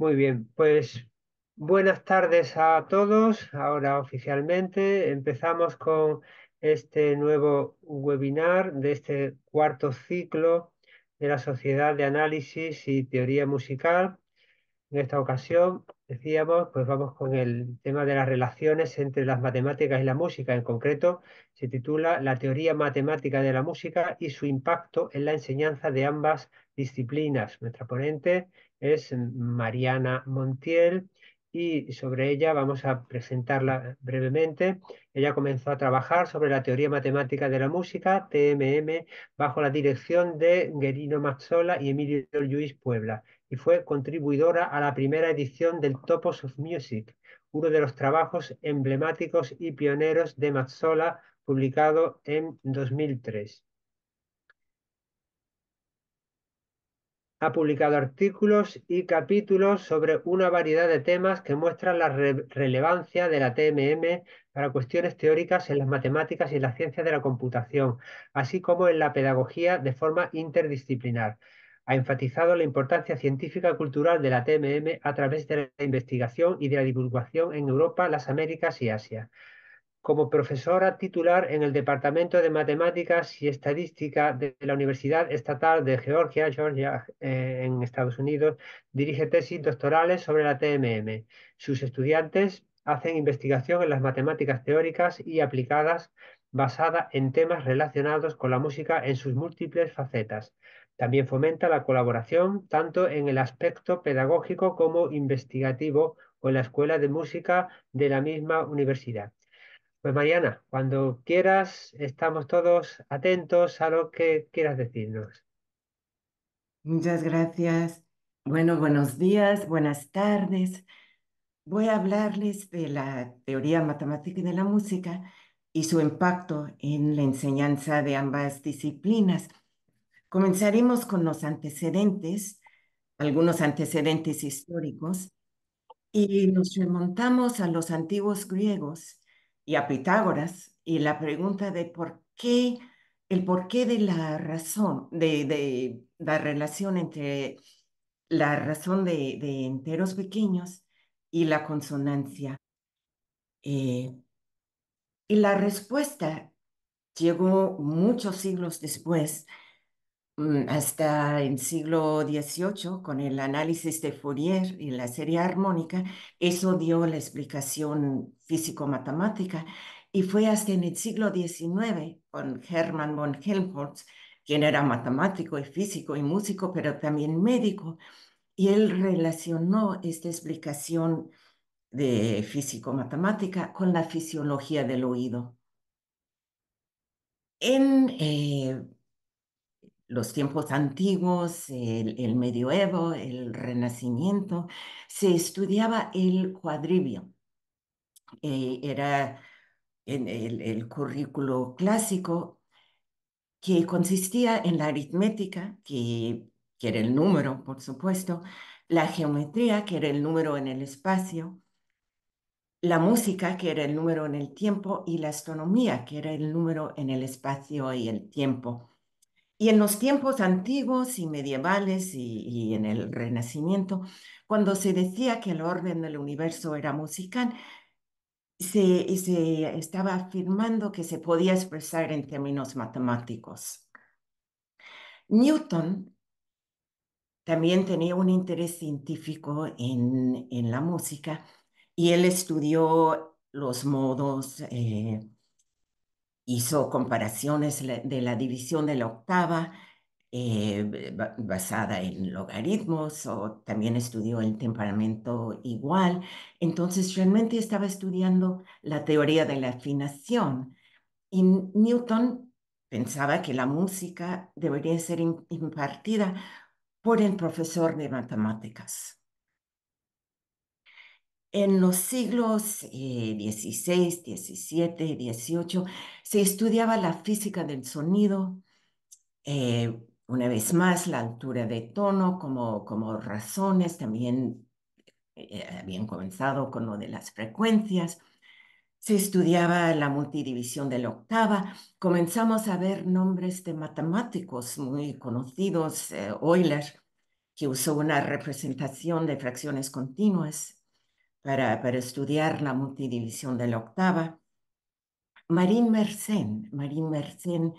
Muy bien, pues buenas tardes a todos. Ahora oficialmente empezamos con este nuevo webinar de este cuarto ciclo de la Sociedad de Análisis y Teoría Musical. En esta ocasión, decíamos, pues vamos con el tema de las relaciones entre las matemáticas y la música. En concreto, se titula La teoría matemática de la música y su impacto en la enseñanza de ambas disciplinas. Nuestra ponente es Mariana Montiel y sobre ella vamos a presentarla brevemente. Ella comenzó a trabajar sobre la teoría matemática de la música, TMM, bajo la dirección de Guerino Mazzola y Emilio Luis Puebla, y fue contribuidora a la primera edición del Topos of Music, uno de los trabajos emblemáticos y pioneros de Mazzola, publicado en 2003. Ha publicado artículos y capítulos sobre una variedad de temas que muestran la relevancia de la TMM para cuestiones teóricas en las matemáticas y en la ciencia de la computación, así como en la pedagogía de forma interdisciplinar. Ha enfatizado la importancia científica y cultural de la TMM a través de la investigación y de la divulgación en Europa, las Américas y Asia como profesora titular en el Departamento de Matemáticas y Estadística de la Universidad Estatal de Georgia, Georgia, eh, en Estados Unidos, dirige tesis doctorales sobre la TMM. Sus estudiantes hacen investigación en las matemáticas teóricas y aplicadas basada en temas relacionados con la música en sus múltiples facetas. También fomenta la colaboración tanto en el aspecto pedagógico como investigativo o en la Escuela de Música de la misma universidad. Pues Mariana, cuando quieras, estamos todos atentos a lo que quieras decirnos. Muchas gracias. Bueno, buenos días, buenas tardes. Voy a hablarles de la teoría matemática de la música y su impacto en la enseñanza de ambas disciplinas. Comenzaremos con los antecedentes, algunos antecedentes históricos, y nos remontamos a los antiguos griegos y a Pitágoras y la pregunta de por qué, el porqué de la razón, de, la relación entre la razón de, enteros pequeños y la consonancia. Eh, y la respuesta llegó muchos siglos después Mm, hasta el siglo XVIII, con el análisis de Fourier y la serie armónica, eso dio la explicación físico-matemática. Y fue hasta en el siglo XIX, con Hermann von Helmholtz, quien era matemático y físico y músico, pero también médico, y él relacionó esta explicación de físico-matemática con la fisiología del oído. En eh, los tiempos antiguos, el, medioevo, el renacimiento, se estudiaba el cuadrivio. Eh, era en el, currículo clásico que consistía en la aritmética, que era el número, por supuesto, la geometría, que era el número en el espacio, la música, que era el número en el tiempo, y la astronomía, que era el número en el espacio y el tiempo. Y en los tiempos antiguos y medievales y, en el Renacimiento, cuando se decía que el orden del universo era musical, se, se estaba afirmando que se podía expresar en términos matemáticos. Newton también tenía un interés científico en, la música y él estudió los modos, eh, hizo comparaciones de la división de la octava eh, basada en logaritmos o también estudió el temperamento igual. Entonces realmente estaba estudiando la teoría de la afinación y Newton pensaba que la música debería ser impartida por el profesor de matemáticas. En los siglos XVI, 17, XVII, XVIII se estudiaba la física del sonido, eh, una vez más la altura de tono como, razones, también eh, habían comenzado con lo de las frecuencias, se estudiaba la multidivisión de la octava, comenzamos a ver nombres de matemáticos muy conocidos, eh, Euler, que usó una representación de fracciones continuas para, para estudiar la multidivisión de la octava. Marín Mersenne, Marín Mersenne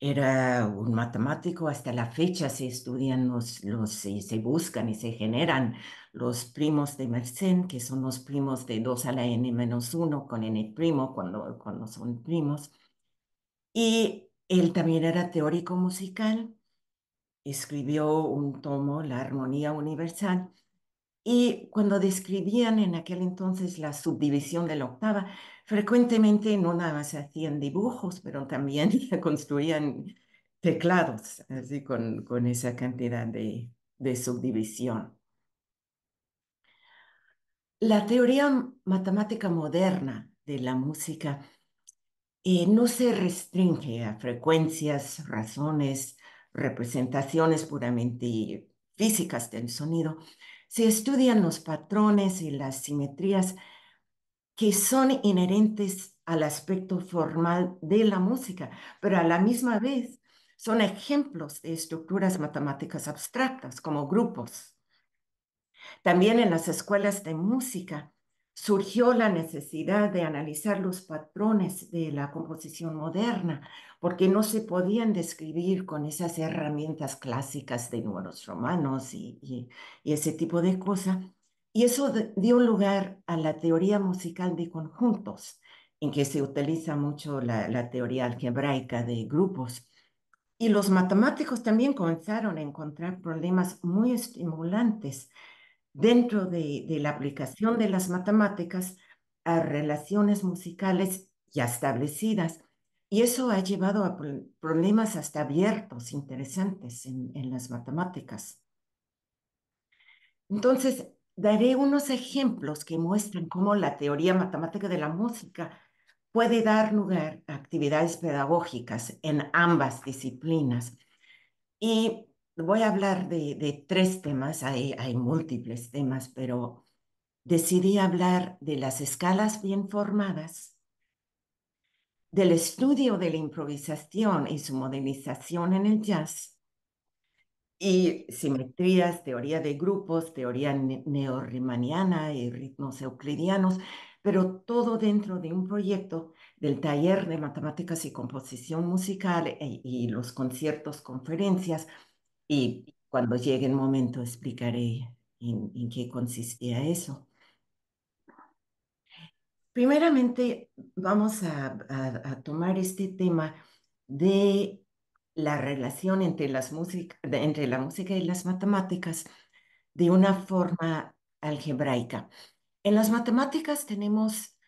era un matemático, hasta la fecha se estudian los, se buscan y se generan los primos de Mersenne, que son los primos de 2 a la n menos 1 con n primo cuando, cuando son primos. Y él también era teórico musical, escribió un tomo, La Armonía Universal, y cuando describían en aquel entonces la subdivisión de la octava, frecuentemente no nada más hacían dibujos, pero también construían teclados, así con, esa cantidad de, subdivisión. La teoría matemática moderna de la música eh, no se restringe a frecuencias, razones, representaciones puramente físicas del sonido, se estudian los patrones y las simetrías que son inherentes al aspecto formal de la música, pero a la misma vez son ejemplos de estructuras matemáticas abstractas como grupos. También en las escuelas de música surgió la necesidad de analizar los patrones de la composición moderna, porque no se podían describir con esas herramientas clásicas de números romanos y, ese tipo de cosas. Y eso dio lugar a la teoría musical de conjuntos, en que se utiliza mucho la teoría algebraica de grupos. Y los matemáticos también comenzaron a encontrar problemas muy estimulantes dentro de, la aplicación de las matemáticas a relaciones musicales ya establecidas. Y eso ha llevado a problemas hasta abiertos, interesantes en, en las matemáticas. Entonces, daré unos ejemplos que muestran cómo la teoría matemática de la música puede dar lugar a actividades pedagógicas en ambas disciplinas. Y voy a hablar de, tres temas, hay, hay, múltiples temas, pero decidí hablar de las escalas bien formadas, del estudio de la improvisación y su modernización en el jazz, y simetrías, teoría de grupos, teoría neorrimaniana y ritmos euclidianos, pero todo dentro de un proyecto del taller de matemáticas y composición musical e, y los conciertos, conferencias, y cuando llegue el momento explicaré en, qué consistía eso. Primeramente, vamos a, tomar este tema de la relación entre, las entre la música y las matemáticas de una forma algebraica. En las matemáticas tenemos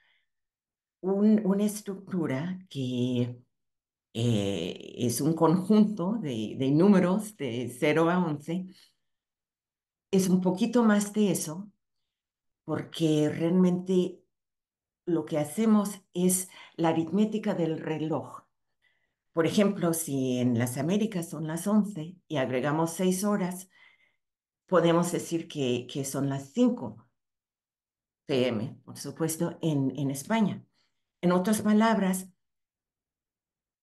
una estructura que eh, es un conjunto de, números de 0 a 11, es un poquito más de eso, porque realmente lo que hacemos es la aritmética del reloj. Por ejemplo, si en las Américas son las 11 y agregamos 6 horas, podemos decir que, son las 5 pm, por supuesto, en España. En otras palabras,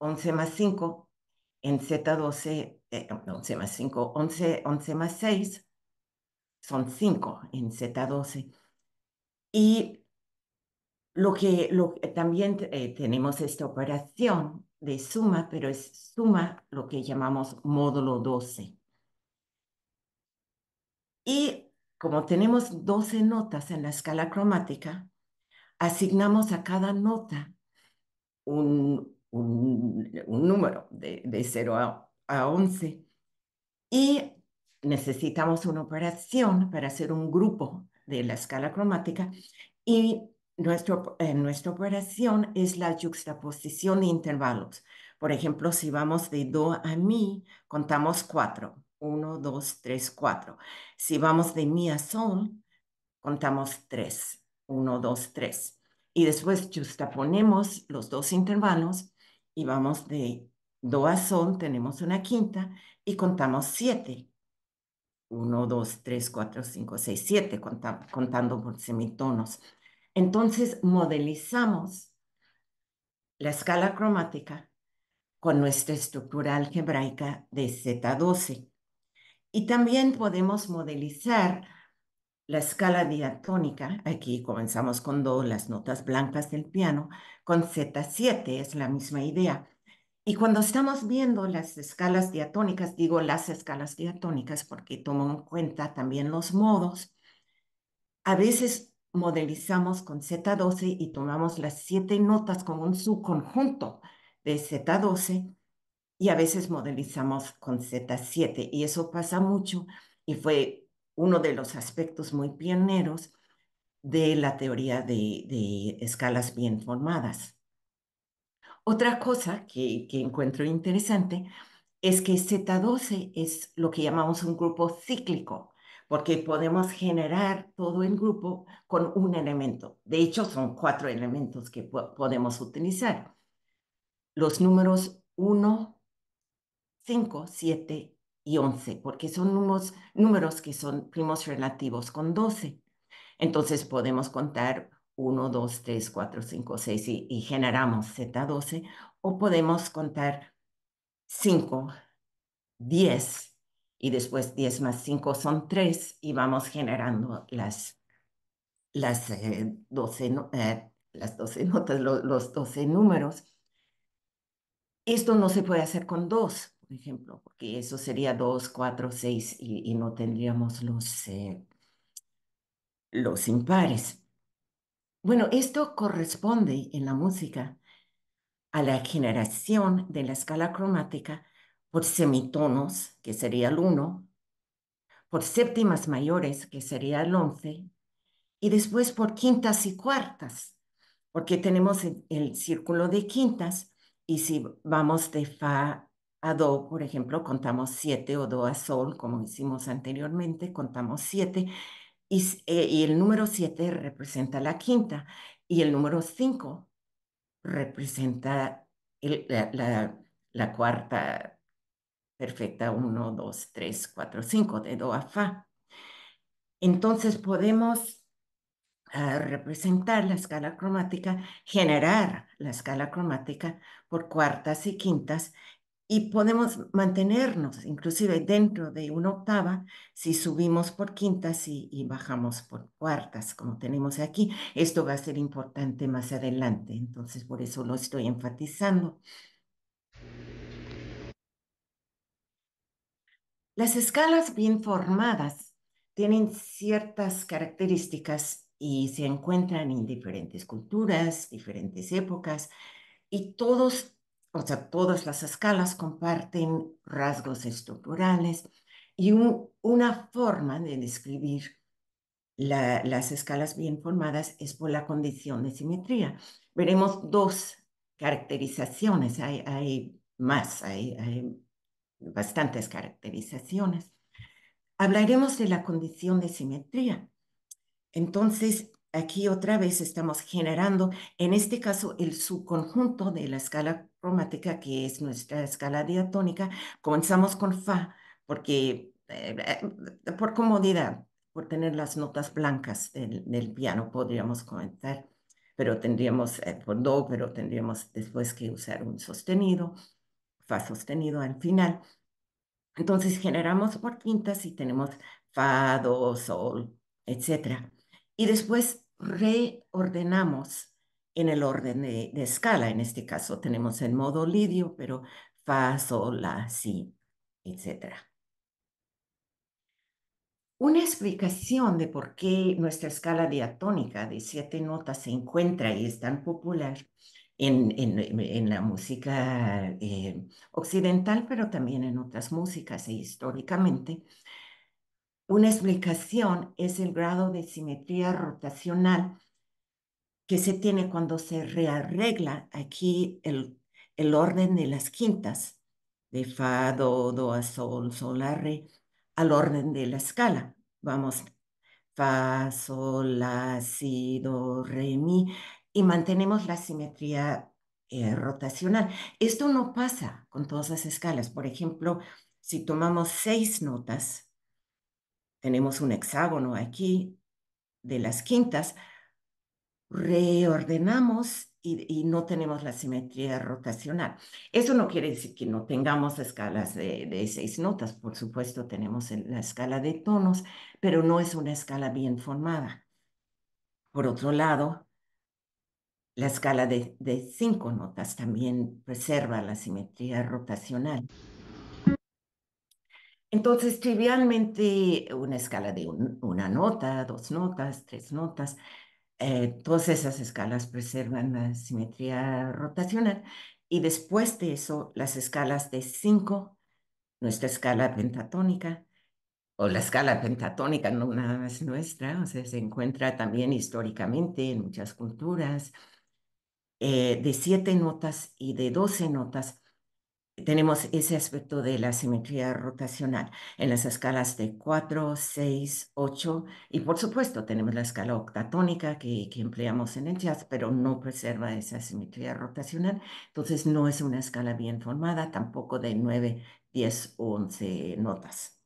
11 más 5, en Z12, 11 eh, más 5, 11, más 6, son 5 en Z12. Y lo que, lo, también eh, tenemos esta operación de suma, pero es suma lo que llamamos módulo 12. Y como tenemos 12 notas en la escala cromática, asignamos a cada nota un, un, número de, 0 a, 11. Y necesitamos una operación para hacer un grupo de la escala cromática. Y nuestro, eh, nuestra operación es la juxtaposición de intervalos. Por ejemplo, si vamos de do a mi, contamos 4. 1, 2, 3, 4. Si vamos de mi a sol, contamos 3. 1, 2, 3. Y después justaponemos los dos intervalos y vamos de do a tenemos una quinta y contamos siete. Uno, dos, tres, cuatro, cinco, seis, siete, contando por semitonos. Entonces modelizamos la escala cromática con nuestra estructura algebraica de Z12. Y también podemos modelizar la escala diatónica, aquí comenzamos con do, las notas blancas del piano, con Z7 es la misma idea. Y cuando estamos viendo las escalas diatónicas, digo las escalas diatónicas porque tomo en cuenta también los modos, a veces modelizamos con Z12 y tomamos las siete notas como un subconjunto de Z12 y a veces modelizamos con Z7 y eso pasa mucho y fue uno de los aspectos muy pioneros de la teoría de, escalas bien formadas. Otra cosa que, encuentro interesante es que Z12 es lo que llamamos un grupo cíclico, porque podemos generar todo el grupo con un elemento. De hecho, son cuatro elementos que podemos utilizar. Los números 1, 5, 7 y 11, porque son números, números que son primos relativos con 12. Entonces podemos contar 1, 2, 3, 4, 5, 6 y, y generamos Z12, o podemos contar 5, 10 y después 10 más 5 son 3 y vamos generando las, las, 12, eh, eh, las 12 notas, los 12 números. Esto no se puede hacer con 2 por ejemplo, porque eso sería 2, 4, 6 y, no tendríamos los, eh, los impares. Bueno, esto corresponde en la música a la generación de la escala cromática por semitonos, que sería el 1, por séptimas mayores, que sería el 11, y después por quintas y cuartas, porque tenemos el, el círculo de quintas, y si vamos de fa a do, por ejemplo, contamos siete, o do a sol, como hicimos anteriormente, contamos siete, eh, y, el número siete representa la quinta, y el número cinco representa la, la, cuarta perfecta, uno, dos, tres, cuatro, cinco, de do a fa. Entonces podemos ah, representar la escala cromática, generar la escala cromática por cuartas y quintas y podemos mantenernos inclusive dentro de una octava si subimos por quintas y, bajamos por cuartas, como tenemos aquí. Esto va a ser importante más adelante, entonces por eso lo estoy enfatizando. Las escalas bien formadas tienen ciertas características y se encuentran en diferentes culturas, diferentes épocas, y todos o sea, todas las escalas comparten rasgos estructurales y una forma de describir las escalas bien formadas es por la condición de simetría. Veremos dos caracterizaciones, hay, más, hay bastantes caracterizaciones. Hablaremos de la condición de simetría. Entonces, aquí otra vez estamos generando, en este caso, el subconjunto de la escala cromática, que es nuestra escala diatónica. Comenzamos con Fa, porque eh, eh, por comodidad, por tener las notas blancas del, piano, podríamos comenzar, pero tendríamos eh, por Do, pero tendríamos después que usar un sostenido, Fa sostenido al final. Entonces generamos por quintas y tenemos Fa, Do, Sol, etcétera y después reordenamos en el orden de, escala. En este caso tenemos el modo lidio, pero fa, sol, la, si, etc. Una explicación de por qué nuestra escala diatónica de siete notas se encuentra y es tan popular en, la música eh, occidental, pero también en otras músicas e históricamente, una explicación es el grado de simetría rotacional que se tiene cuando se rearregla aquí el, orden de las quintas, de fa, do, do a sol, sol a re, al orden de la escala. Vamos, fa, sol, la, si, do, re, mi, y mantenemos la simetría eh, rotacional. Esto no pasa con todas las escalas. Por ejemplo, si tomamos seis notas, tenemos un hexágono aquí de las quintas, reordenamos y, no tenemos la simetría rotacional. Eso no quiere decir que no tengamos escalas de, seis notas, por supuesto tenemos la escala de tonos, pero no es una escala bien formada. Por otro lado, la escala de cinco notas también preserva la simetría rotacional. Entonces, trivialmente, una escala de una nota, dos notas, tres notas, eh, todas esas escalas preservan la simetría rotacional. Y después de eso, las escalas de cinco, nuestra escala pentatónica, o la escala pentatónica no nada más nuestra, o sea, se encuentra también históricamente en muchas culturas, eh, de siete notas y de doce notas, tenemos ese aspecto de la simetría rotacional en las escalas de 4, 6, 8 y por supuesto tenemos la escala octatónica que, empleamos en el jazz, pero no preserva esa simetría rotacional, entonces no es una escala bien formada, tampoco de 9, 10 11 notas.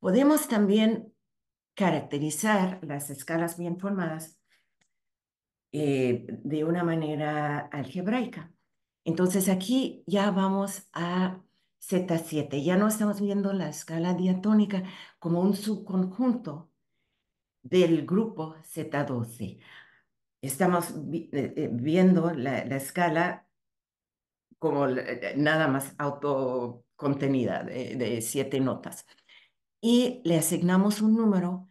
Podemos también caracterizar las escalas bien formadas eh, de una manera algebraica. Entonces aquí ya vamos a Z7, ya no estamos viendo la escala diatónica como un subconjunto del grupo Z12. Estamos eh, eh, viendo la, escala como eh, nada más autocontenida de siete notas. Y le asignamos un número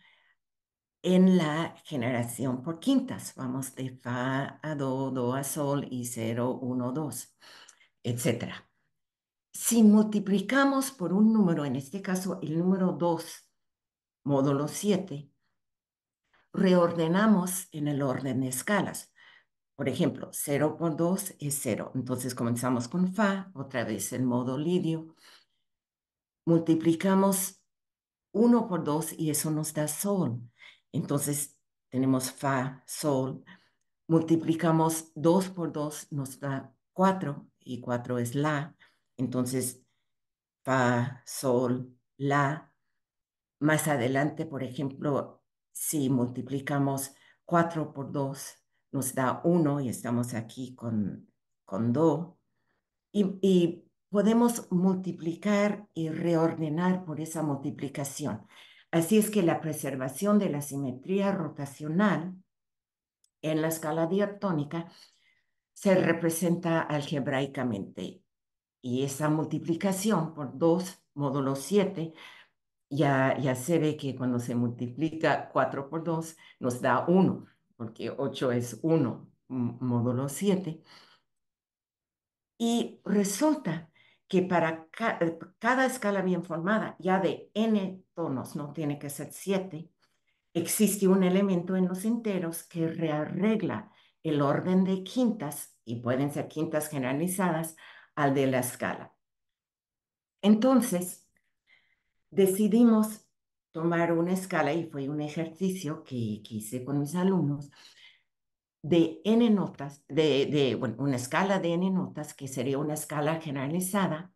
en la generación por quintas. Vamos de fa a do, do a sol y 0, 1, 2, etc. Si multiplicamos por un número, en este caso el número 2, módulo 7, reordenamos en el orden de escalas. Por ejemplo, 0 por 2 es 0. Entonces comenzamos con fa, otra vez el modo lidio. Multiplicamos 1 por 2 y eso nos da sol. Entonces tenemos fa, sol, multiplicamos dos por dos, nos da 4 y 4 es la. Entonces fa, sol, la. Más adelante, por ejemplo, si multiplicamos 4 por 2 nos da 1 y estamos aquí con, con do. y podemos multiplicar y reordenar por esa multiplicación. Así es que la preservación de la simetría rotacional en la escala diatónica se representa algebraicamente y esa multiplicación por 2 módulo 7 ya, se ve que cuando se multiplica 4 por 2 nos da 1, porque 8 es 1 módulo 7. Y resulta que para eh, cada escala bien formada, ya de n tonos, no tiene que ser 7, existe un elemento en los enteros que rearregla el orden de quintas, y pueden ser quintas generalizadas, al de la escala. Entonces, decidimos tomar una escala, y fue un ejercicio que, que hice con mis alumnos, de N notas, de, una escala de N notas, que sería una escala generalizada,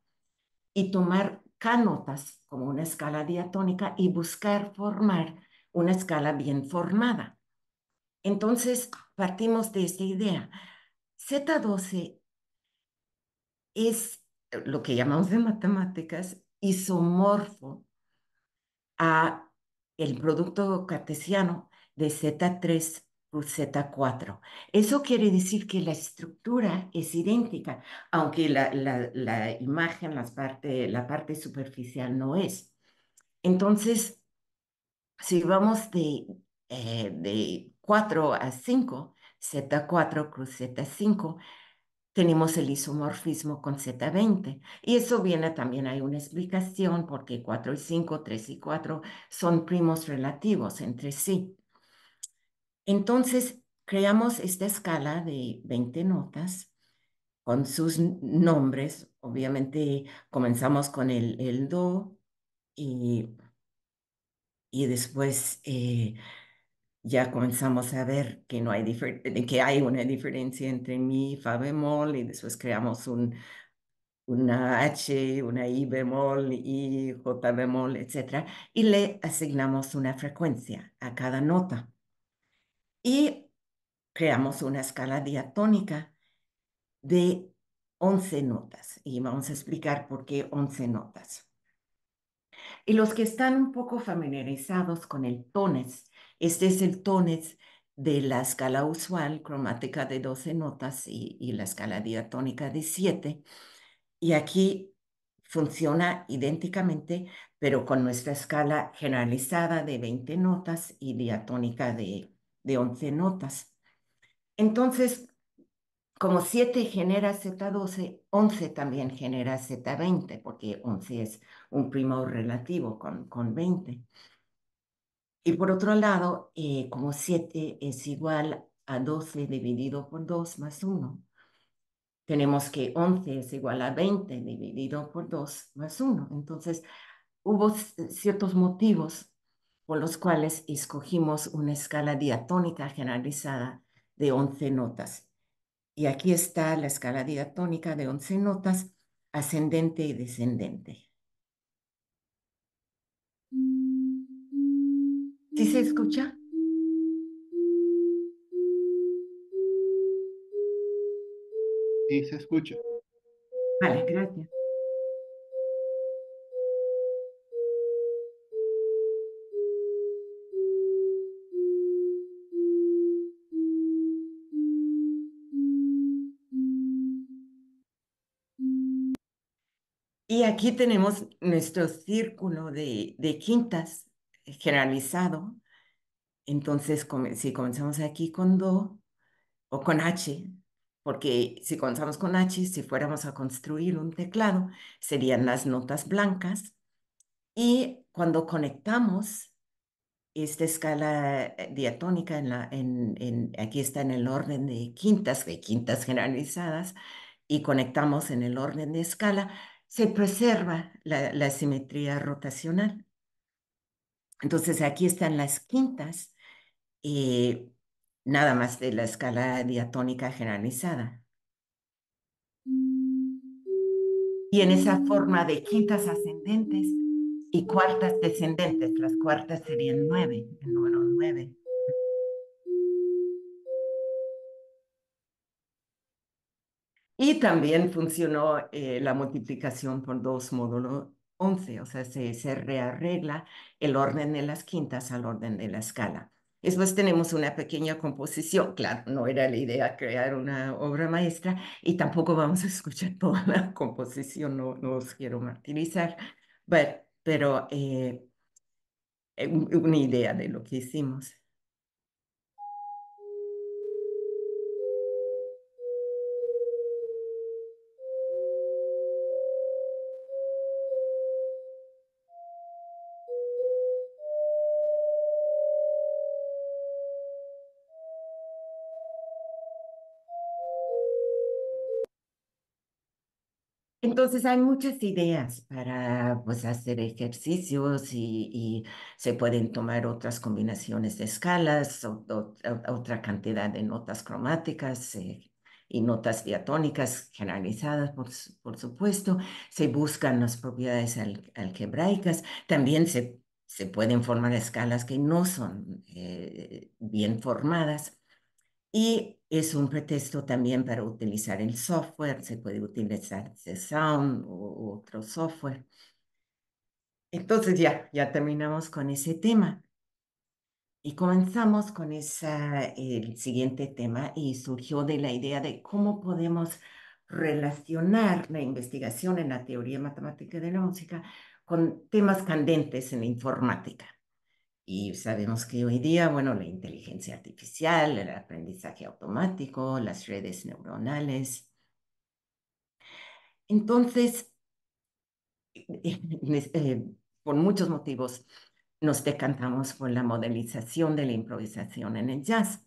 y tomar K notas como una escala diatónica y buscar formar una escala bien formada. Entonces, partimos de esta idea. Z12 es lo que llamamos de matemáticas isomorfo a el producto cartesiano de Z3 Z4. Eso quiere decir que la estructura es idéntica, aunque la, imagen, la parte superficial no es. Entonces, si vamos de, eh, de 4 a 5, Z4 cruz Z5, tenemos el isomorfismo con Z20. Y eso viene también, hay una explicación porque 4 y 5, 3 y 4 son primos relativos entre sí. Entonces, creamos esta escala de 20 notas con sus nombres. Obviamente, comenzamos con el, do y, después eh, ya comenzamos a ver que, no hay que hay una diferencia entre mi fa bemol y después creamos una H, una I bemol, I, J bemol, etc. Y le asignamos una frecuencia a cada nota. Y creamos una escala diatónica de 11 notas. Y vamos a explicar por qué 11 notas. Y los que están un poco familiarizados con el tones, este es el tones de la escala usual, cromática de 12 notas y, la escala diatónica de 7. Y aquí funciona idénticamente, pero con nuestra escala generalizada de 20 notas y diatónica de de 11 notas. Entonces, como 7 genera Z12, 11 también genera Z20, porque 11 es un primo relativo con, con 20. Y por otro lado, eh, como 7 es igual a 12 dividido por 2 más 1, tenemos que 11 es igual a 20 dividido por 2 más 1. Entonces, hubo ciertos motivos por los cuales escogimos una escala diatónica generalizada de 11 notas. Y aquí está la escala diatónica de 11 notas, ascendente y descendente. ¿Sí se escucha? Sí, se escucha. Vale, gracias. Y aquí tenemos nuestro círculo de, quintas generalizado. Entonces, si comenzamos aquí con Do o con H, porque si comenzamos con H, si fuéramos a construir un teclado, serían las notas blancas. Y cuando conectamos esta escala eh, diatónica, aquí está en el orden de quintas, de quintas generalizadas, y conectamos en el orden de escala, se preserva la, simetría rotacional. Entonces aquí están las quintas, eh, nada más de la escala diatónica generalizada. Y en esa forma de quintas ascendentes y cuartas descendentes, las cuartas serían nueve, el número nueve. Y también funcionó eh, la multiplicación por 2 módulo 11, o sea, se, rearregla el orden de las quintas al orden de la escala. Después tenemos una pequeña composición, claro, no era la idea crear una obra maestra y tampoco vamos a escuchar toda la composición, no, no os quiero martirizar, pero eh, eh, una idea de lo que hicimos. Entonces hay muchas ideas para pues, hacer ejercicios y, se pueden tomar otras combinaciones de escalas, otra cantidad de notas cromáticas eh, y notas diatónicas generalizadas, por, supuesto. Se buscan las propiedades algebraicas. También se, se, pueden formar escalas que no son eh, bien formadas. Y es un pretexto también para utilizar el software, se puede utilizar Sound u otro software. Entonces ya, ya terminamos con ese tema. Y comenzamos con esa, el siguiente tema y surgió de la idea de cómo podemos relacionar la investigación en la teoría matemática de la música con temas candentes en la informática. Y sabemos que hoy día, bueno, la inteligencia artificial, el aprendizaje automático, las redes neuronales. Entonces, eh, por muchos motivos, nos decantamos por la modelización de la improvisación en el jazz.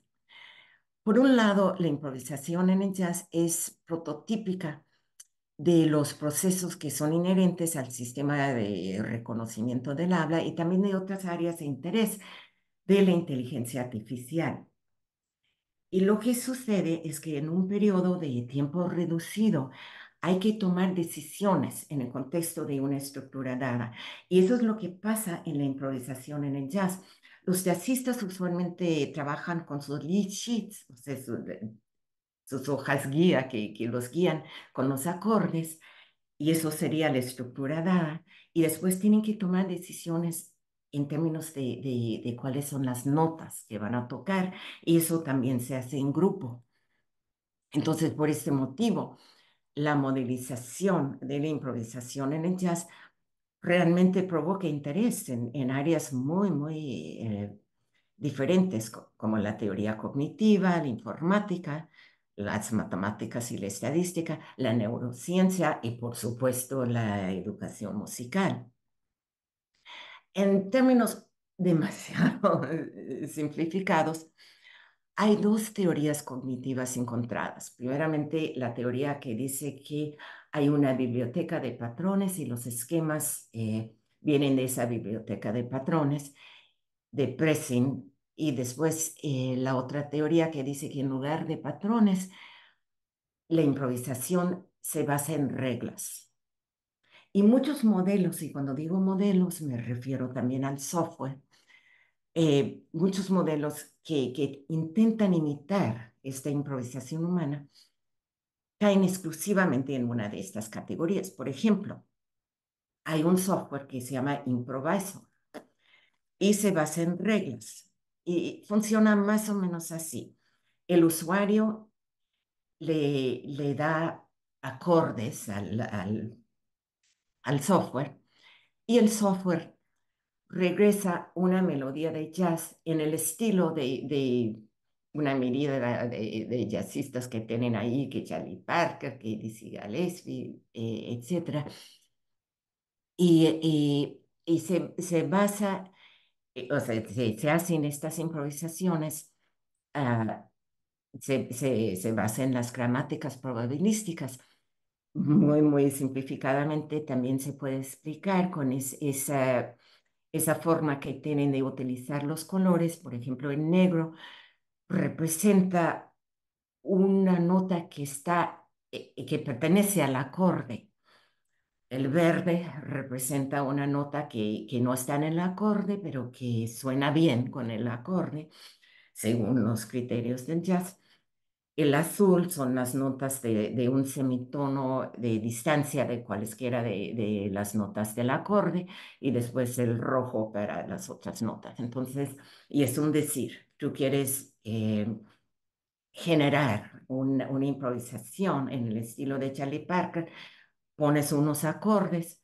Por un lado, la improvisación en el jazz es prototípica de los procesos que son inherentes al sistema de reconocimiento del habla y también de otras áreas de interés de la inteligencia artificial. Y lo que sucede es que en un periodo de tiempo reducido hay que tomar decisiones en el contexto de una estructura dada. Y eso es lo que pasa en la improvisación en el jazz. Los jazzistas usualmente trabajan con sus lead sheets, o sea, sus sus hojas guía que, los guían con los acordes, y eso sería la estructura dada, y después tienen que tomar decisiones en términos de, cuáles son las notas que van a tocar, y eso también se hace en grupo. Entonces, por este motivo, la modelización de la improvisación en el jazz realmente provoca interés en, áreas muy, muy eh, diferentes, como la teoría cognitiva, la informática, las matemáticas y la estadística, la neurociencia y por supuesto la educación musical. En términos demasiado simplificados, hay dos teorías cognitivas encontradas. Primeramente, la teoría que dice que hay una biblioteca de patrones y los esquemas eh, vienen de esa biblioteca de patrones de Pressing y después eh, la otra teoría que dice que en lugar de patrones, la improvisación se basa en reglas. Y muchos modelos, y cuando digo modelos me refiero también al software, eh, muchos modelos que, que intentan imitar esta improvisación humana caen exclusivamente en una de estas categorías. Por ejemplo, hay un software que se llama Improvisor y se basa en reglas. Y funciona más o menos así. El usuario le, le da acordes al, al, al software y el software regresa una melodía de jazz en el estilo de, de una medida de, de, jazzistas que tienen ahí, que Charlie Parker, que Dizzy Gillespie, etc. Y, y, y se, se, basa eh, o sea, se, hacen estas improvisaciones, ah, se, se, se basa en las gramáticas probabilísticas. Muy, muy simplificadamente también se puede explicar con esa, esa forma que tienen de utilizar los colores. Por ejemplo, el negro representa una nota que está eh, que pertenece al acorde el verde representa una nota que, no está en el acorde, pero que suena bien con el acorde, según los criterios del jazz. El azul son las notas de, un semitono de distancia de cualesquiera de, de, las notas del acorde y después el rojo para las otras notas. Entonces, y es un decir, tú quieres eh, generar una improvisación en el estilo de Charlie Parker, pones unos acordes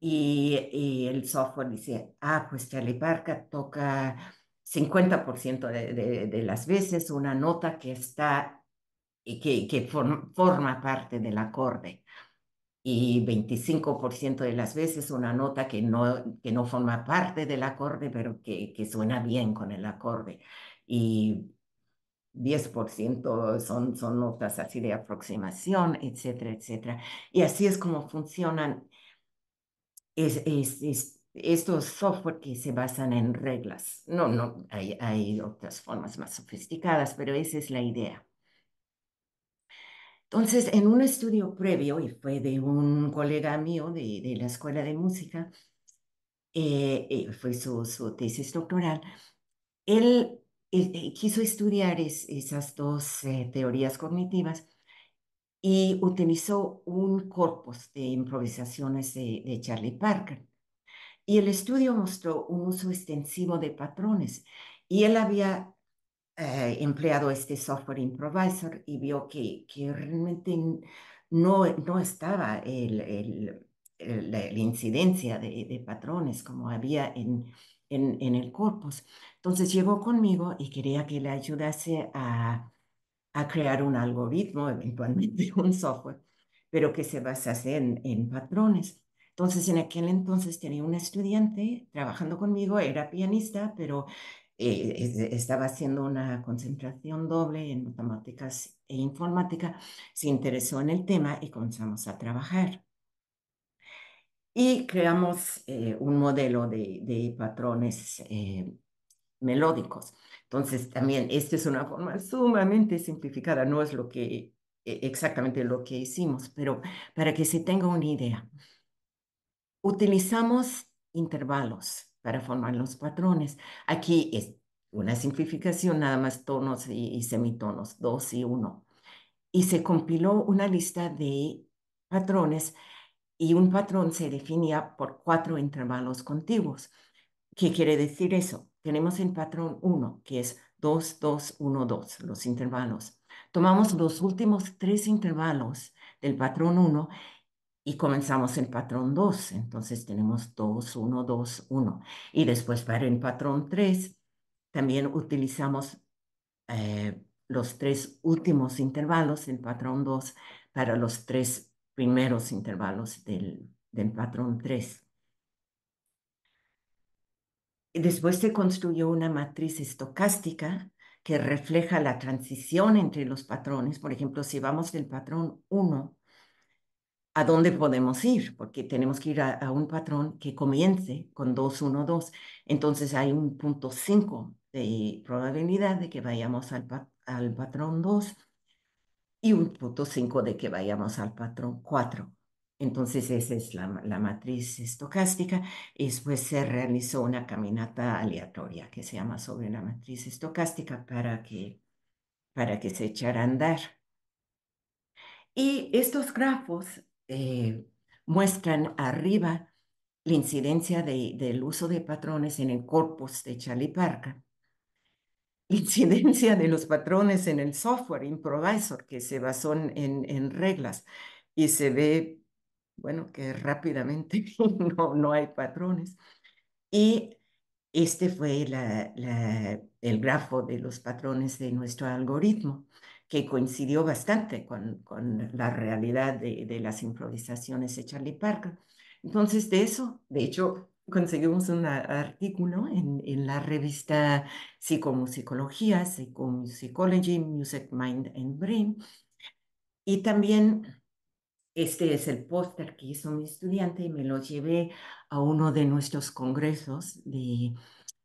y, el software dice, ah, pues Charlie Parker toca 50% de, de, de, las veces una nota que está, que, que forma parte del acorde y 25% de las veces una nota que no, que no forma parte del acorde, pero que, que suena bien con el acorde. Y 10% son, son notas así de aproximación, etcétera, etcétera. Y así es como funcionan es, estos software que se basan en reglas. No, no, hay, hay otras formas más sofisticadas, pero esa es la idea. Entonces, en un estudio previo, y fue de un colega mío de, la Escuela de Música, eh, eh, fue su, su tesis doctoral, él eh, quiso estudiar esas dos eh, teorías cognitivas y utilizó un corpus de improvisaciones de, Charlie Parker. Y el estudio mostró un uso extensivo de patrones. Y él había eh, empleado este software improviser y vio que, realmente no, no estaba la, incidencia de patrones como había en, en, el corpus. Entonces llegó conmigo y quería que le ayudase a, a crear un algoritmo, eventualmente un software, pero que se basase en, en patrones. Entonces, en aquel entonces tenía un estudiante trabajando conmigo, era pianista, pero eh, estaba haciendo una concentración doble en matemáticas e informática, se interesó en el tema y comenzamos a trabajar y creamos eh, un modelo de, patrones eh, melódicos. Entonces, también, esta es una forma sumamente simplificada, no es lo que e, exactamente lo que hicimos, pero para que se tenga una idea. Utilizamos intervalos para formar los patrones. Aquí es una simplificación, nada más tonos y, y semitonos, dos y uno. Y se compiló una lista de patrones y un patrón se definía por cuatro intervalos contiguos. ¿Qué quiere decir eso? Tenemos el patrón 1, que es 2, 2, 1, 2, los intervalos. Tomamos los últimos tres intervalos del patrón 1 y comenzamos el patrón 2. Entonces tenemos 2, 1, 2, 1. Y después para el patrón 3 también utilizamos eh, los tres últimos intervalos, el patrón 2, para los tres primeros intervalos del, patrón 3. después se construyó una matriz estocástica que refleja la transición entre los patrones. Por ejemplo, si vamos del patrón 1, ¿a dónde podemos ir? Porque tenemos que ir a, un patrón que comience con 2, 1, 2. Entonces hay un punto 5 de probabilidad de que vayamos al, al patrón 2 y un punto 5 de que vayamos al patrón 4. Entonces esa es la, matriz estocástica y después se realizó una caminata aleatoria que se llama sobre una matriz estocástica para que, para que se echara a andar. Y estos grafos eh, muestran arriba la incidencia del uso de patrones en el corpus de Charlie Parker incidencia de los patrones en el software improvisor que se basó en, en reglas y se ve, bueno, que rápidamente no, no hay patrones. Y este fue la, el grafo de los patrones de nuestro algoritmo, que coincidió bastante con, con la realidad de, de, las improvisaciones de Charlie Parker. Entonces, de eso, de hecho, conseguimos un artículo en, la revista Psicomusicología, Psychomusicology, Music, Mind and Brain. Y también este es el póster que hizo mi estudiante y me lo llevé a uno de nuestros congresos de,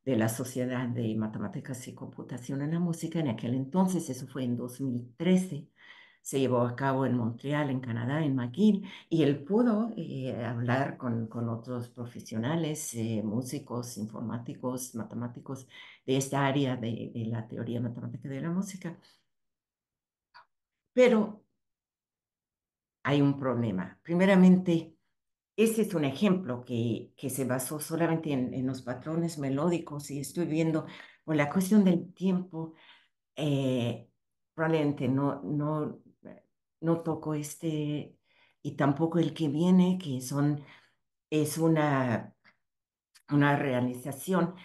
de la Sociedad de Matemáticas y Computación en la Música en aquel entonces, eso fue en 2013 se llevó a cabo en Montreal, en Canadá, en McGill, y él pudo eh, hablar con, con, otros profesionales, eh, músicos, informáticos, matemáticos de esta área de, de la teoría matemática de la música. Pero hay un problema. Primeramente, este es un ejemplo que, que se basó solamente en, los patrones melódicos y estoy viendo, por la cuestión del tiempo, eh, probablemente no, no no toco este y tampoco el que viene, que son, es una, una realización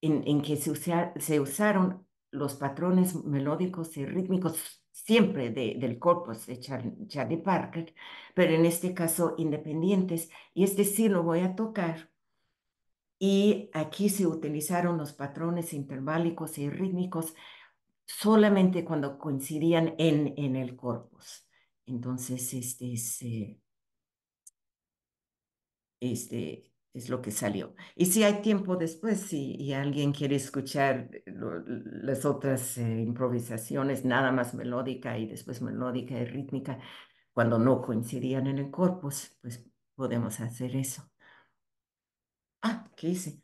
en, que se, usaron los patrones melódicos y rítmicos siempre del corpus de Charlie, Parker, pero en este caso independientes, y este sí lo voy a tocar. Y aquí se utilizaron los patrones interválicos y rítmicos solamente cuando coincidían en, en el corpus. Entonces, este, este, es lo que salió. Y si hay tiempo después, si alguien quiere escuchar las otras eh, improvisaciones, nada más melódica y después melódica y rítmica, cuando no coincidían en el corpus, pues podemos hacer eso. Ah, ¿qué hice?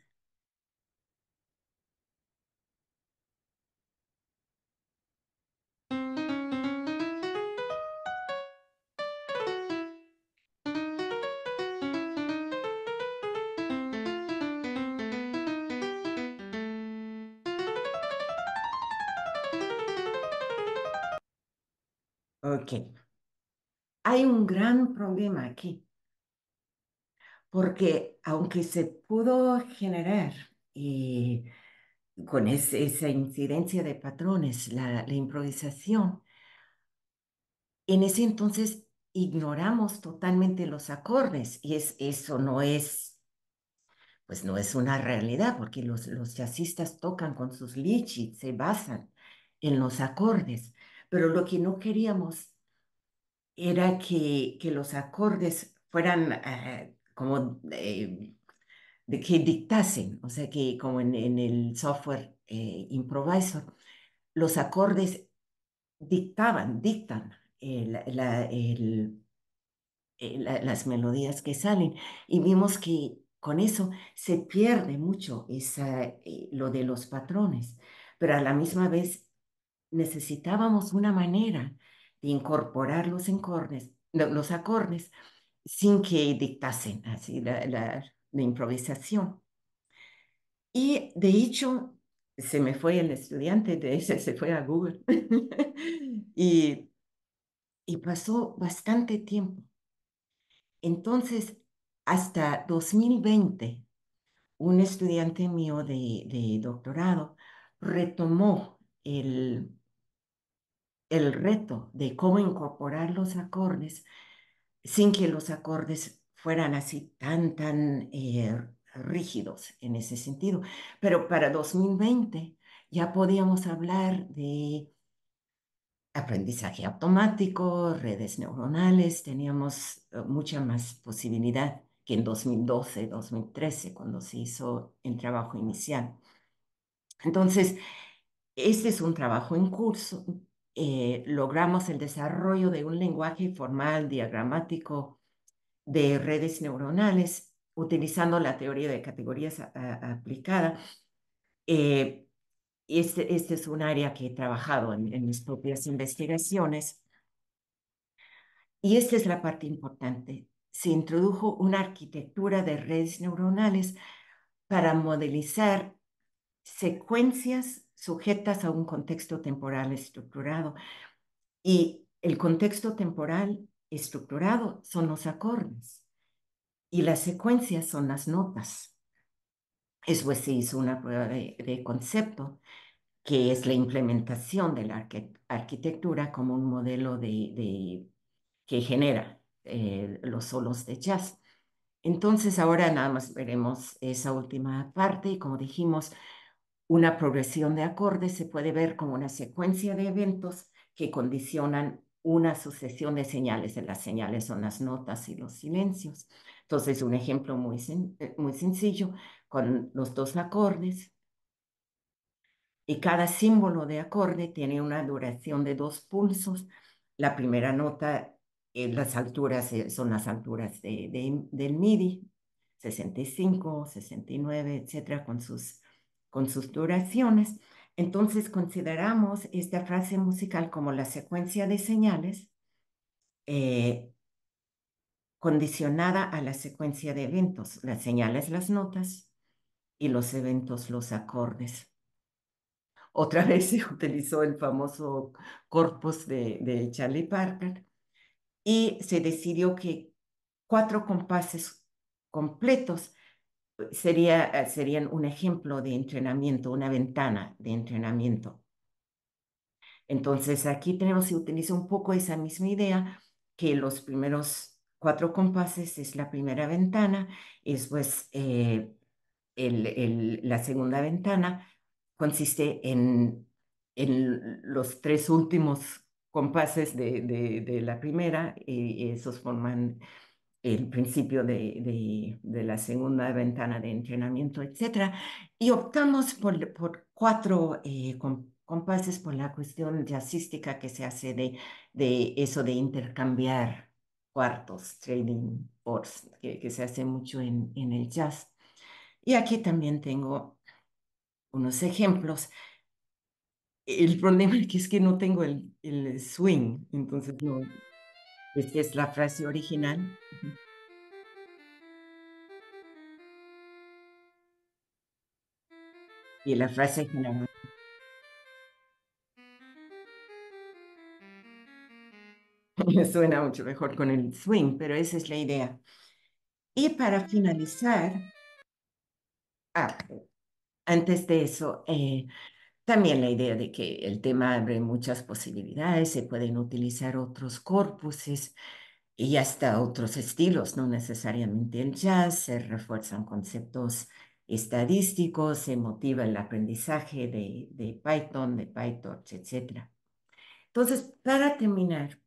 Hay un gran problema aquí, porque aunque se pudo generar y eh, con esa incidencia de patrones, la, improvisación, en ese entonces ignoramos totalmente los acordes y es, eso no es, pues no es una realidad porque los, los jazzistas tocan con sus lichis, se basan en los acordes, pero lo que no queríamos era que, que los acordes fueran eh, como eh, de que dictasen, o sea, que como en, el software eh, los acordes dictaban, dictan eh, las melodías que salen. Y vimos que con eso se pierde mucho esa, lo de los patrones, pero a la misma vez necesitábamos una manera de incorporar los, los acordes sin que dictasen así la, improvisación. Y de hecho, se me fue el estudiante de ese, se fue a Google. y, pasó bastante tiempo. Entonces, hasta 2020, un estudiante mío de doctorado retomó el, el reto de cómo incorporar los acordes sin que los acordes fueran así tan, tan eh, rígidos en ese sentido. Pero para 2020 ya podíamos hablar de aprendizaje automático, redes neuronales, teníamos eh, mucha más posibilidad que en 2012, 2013, cuando se hizo el trabajo inicial. Entonces, este es un trabajo en curso, eh, logramos el desarrollo de un lenguaje formal diagramático de redes neuronales utilizando la teoría de categorías aplicada. Eh, este, este, es un área que he trabajado en, en mis propias investigaciones. Y esta es la parte importante. Se introdujo una arquitectura de redes neuronales para modelizar secuencias sujetas a un contexto temporal estructurado. Y el contexto temporal estructurado son los acordes y las secuencias son las notas. Eso se hizo una prueba de, concepto, que es la implementación de la arquitectura como un modelo de, que genera eh, los solos de jazz. Entonces ahora nada más veremos esa última parte y como dijimos, una progresión de acordes se puede ver como una secuencia de eventos que condicionan una sucesión de señales. Las señales son las notas y los silencios. Entonces, un ejemplo muy, eh, muy sencillo, con los dos acordes, y cada símbolo de acorde tiene una duración de dos pulsos. La primera nota, eh, las alturas eh, son las alturas del MIDI, 65, 69, etcétera, con sus con sus duraciones, entonces consideramos esta frase musical como la secuencia de señales eh, condicionada a la secuencia de eventos, las señales, las notas y los eventos, los acordes. Otra vez se utilizó el famoso corpus de Charlie Parker y se decidió que cuatro compases completos sería, eh, serían un ejemplo de entrenamiento, una ventana de entrenamiento. Entonces, aquí tenemos, se utiliza un poco esa misma idea, que los primeros cuatro compases es la primera ventana, y después eh, la segunda ventana consiste en, en los tres últimos compases de, de la primera, y esos forman el principio de, la segunda ventana de entrenamiento, etc. Y optamos por, cuatro eh, compases por la cuestión jazzística que se hace de, de eso de intercambiar cuartos, trading boards, que, se hace mucho en, en el jazz. Y aquí también tengo unos ejemplos. El problema es que no tengo el, el swing, entonces no, esta es la frase original. Y la frase general. Suena mucho mejor con el swing, pero esa es la idea. Y para finalizar, ah, antes de eso, eh, también la idea de que el tema abre muchas posibilidades, se pueden utilizar otros corpuses y hasta otros estilos, no necesariamente el jazz, se refuerzan conceptos estadísticos, se motiva el aprendizaje de, Python, de PyTorch, etc. Entonces, para terminar,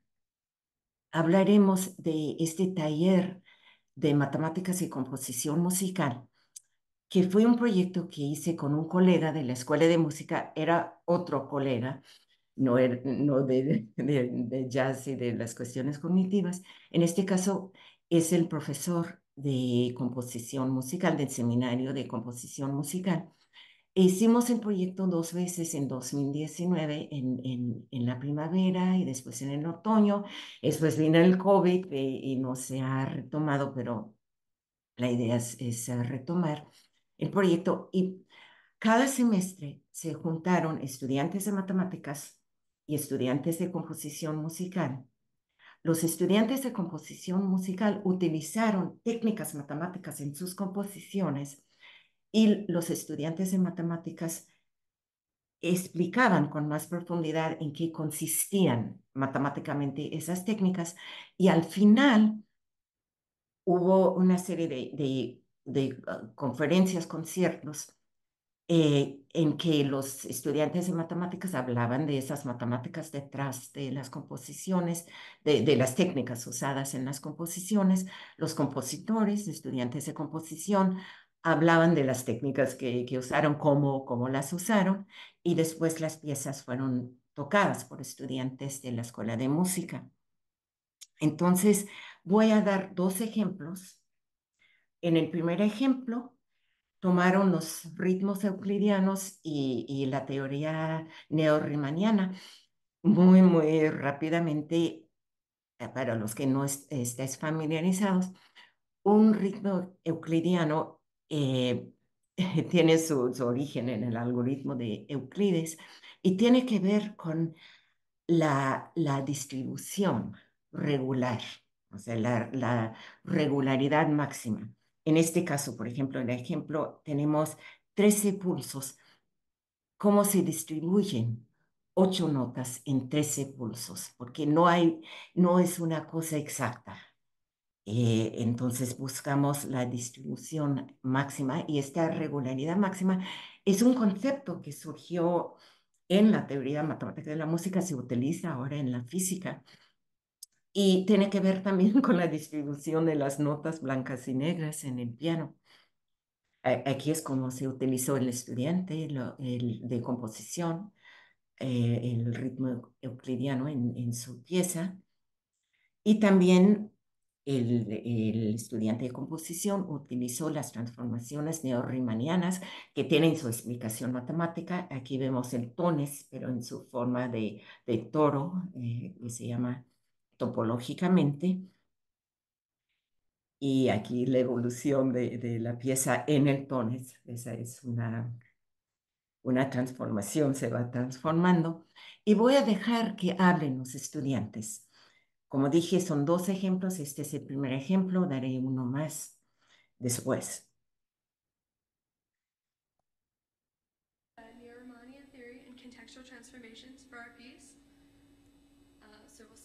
hablaremos de este taller de matemáticas y composición musical que fue un proyecto que hice con un colega de la Escuela de Música, era otro colega, no, er, no de, jazz y de las cuestiones cognitivas. En este caso es el profesor de composición musical, del seminario de composición musical. Hicimos el proyecto dos veces en 2019, en, la primavera y después en el otoño. Después vino el COVID eh, y, no se ha retomado, pero la idea es eh, retomar el proyecto y cada semestre se juntaron estudiantes de matemáticas y estudiantes de composición musical. Los estudiantes de composición musical utilizaron técnicas matemáticas en sus composiciones y los estudiantes de matemáticas explicaban con más profundidad en qué consistían matemáticamente esas técnicas y al final hubo una serie de, de de ah, conferencias, conciertos, eh, en que los estudiantes de matemáticas hablaban de esas matemáticas detrás de las composiciones, de, las técnicas usadas en las composiciones. Los compositores, estudiantes de composición, hablaban de las técnicas que, usaron, cómo, cómo las usaron, y después las piezas fueron tocadas por estudiantes de la Escuela de Música. Entonces, voy a dar dos ejemplos en el primer ejemplo, tomaron los ritmos euclidianos y, la teoría neorrimaniana muy, muy rápidamente. Eh, para los que no estés familiarizados, un ritmo euclidiano eh, tiene su, origen en el algoritmo de Euclides y tiene que ver con la, distribución regular, o sea, la regularidad máxima. En este caso, por ejemplo, en el ejemplo tenemos 13 pulsos. ¿Cómo se distribuyen? Ocho notas en 13 pulsos, porque no, hay, no es una cosa exacta. Eh, entonces buscamos la distribución máxima y esta regularidad máxima es un concepto que surgió en la teoría matemática de la música, se utiliza ahora en la física y tiene que ver también con la distribución de las notas blancas y negras en el piano. Aquí es como se utilizó el estudiante de composición, eh, el ritmo euclidiano en, su pieza. Y también el, estudiante de composición utilizó las transformaciones neorrimanianas que tienen su explicación matemática. Aquí vemos el tones, pero en su forma de, toro, eh, que se llama topológicamente. Y aquí la evolución de, la pieza en el tones esa es una, una transformación, se va transformando. Y voy a dejar que hablen los estudiantes. Como dije, son dos ejemplos, este es el primer ejemplo, daré uno más después.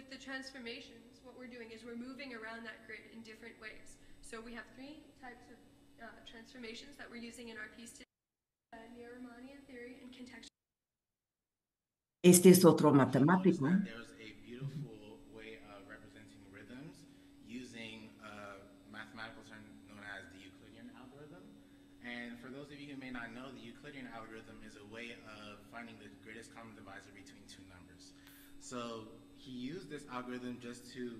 with the transformations, what we're doing is we're moving around that grid in different ways. So we have three types of uh, transformations that we're using in our piece today. Uh, theory and contextual. Este es otro matemático. There's a beautiful way of representing rhythms using a uh, mathematical term known as the Euclidean algorithm. And for those of you who may not know, the Euclidean algorithm is a way of finding the greatest common divisor between two numbers. So he used this algorithm just to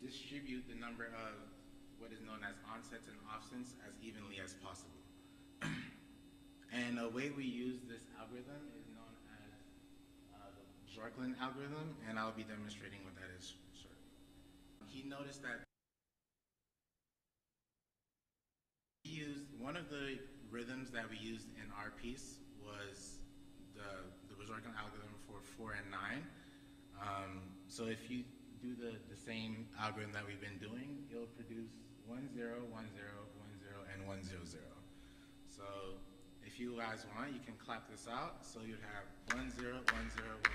distribute the number of what is known as onsets and offsets as evenly as possible. and a way we use this algorithm is known as uh, the Jorklin algorithm, and I'll be demonstrating what that is shortly. He noticed that he used one of the rhythms that we used in our piece was the, the Jorklin algorithm for four and nine, um, so if you do the, the same algorithm that we've been doing, you'll produce 1, 0, 1, 0, 1, 0, and 1, 0, 0. So if you guys want, you can clap this out. So you'd have 1, 0, 1, 0, 1, 0, 1,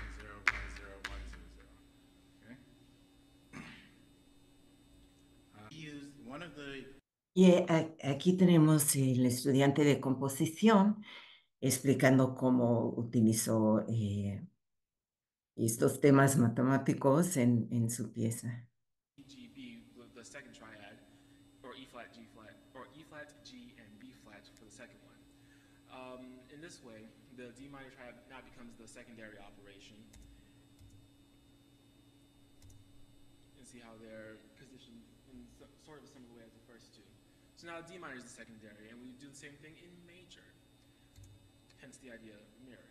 0, 1, 0, 0. Okay? Um, use one of the... Y eh, aquí tenemos el estudiante de composición explicando cómo utilizó eh, y estos temas matemáticos en, en su pieza. in this way, the D minor triad now becomes the secondary operation. And see how they're positioned in so, sort of a similar way as the first two. So now D minor is the secondary, and we do the same thing in major, hence the idea of mirror.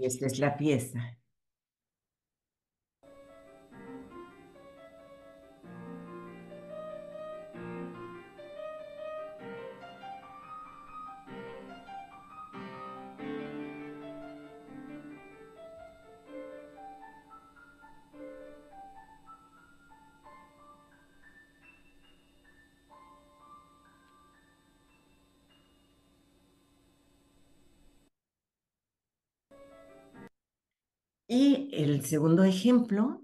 Esta es la pieza. Y el segundo ejemplo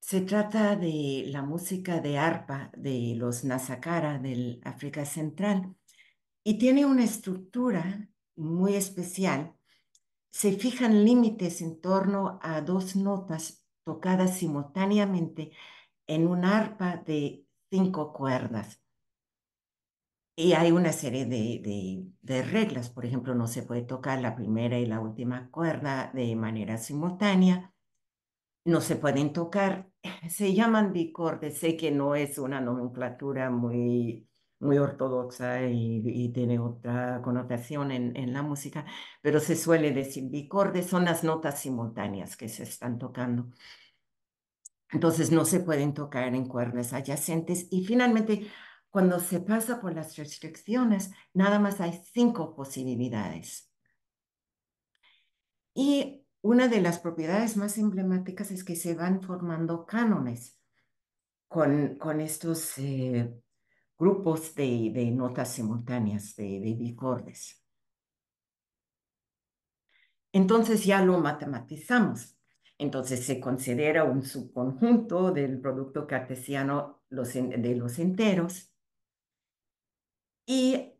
se trata de la música de arpa de los Nazakara del África Central y tiene una estructura muy especial. Se fijan límites en torno a dos notas tocadas simultáneamente en un arpa de cinco cuerdas. Y hay una serie de, de, reglas, por ejemplo, no se puede tocar la primera y la última cuerda de manera simultánea, no se pueden tocar, se llaman bicordes, sé que no es una nomenclatura muy, muy ortodoxa y, y tiene otra connotación en, en, la música, pero se suele decir bicordes, son las notas simultáneas que se están tocando. Entonces no se pueden tocar en cuerdas adyacentes y finalmente cuando se pasa por las restricciones, nada más hay cinco posibilidades. Y una de las propiedades más emblemáticas es que se van formando cánones con, estos eh, grupos de, notas simultáneas, de bicordes. Entonces ya lo matematizamos. Entonces se considera un subconjunto del producto cartesiano de los enteros y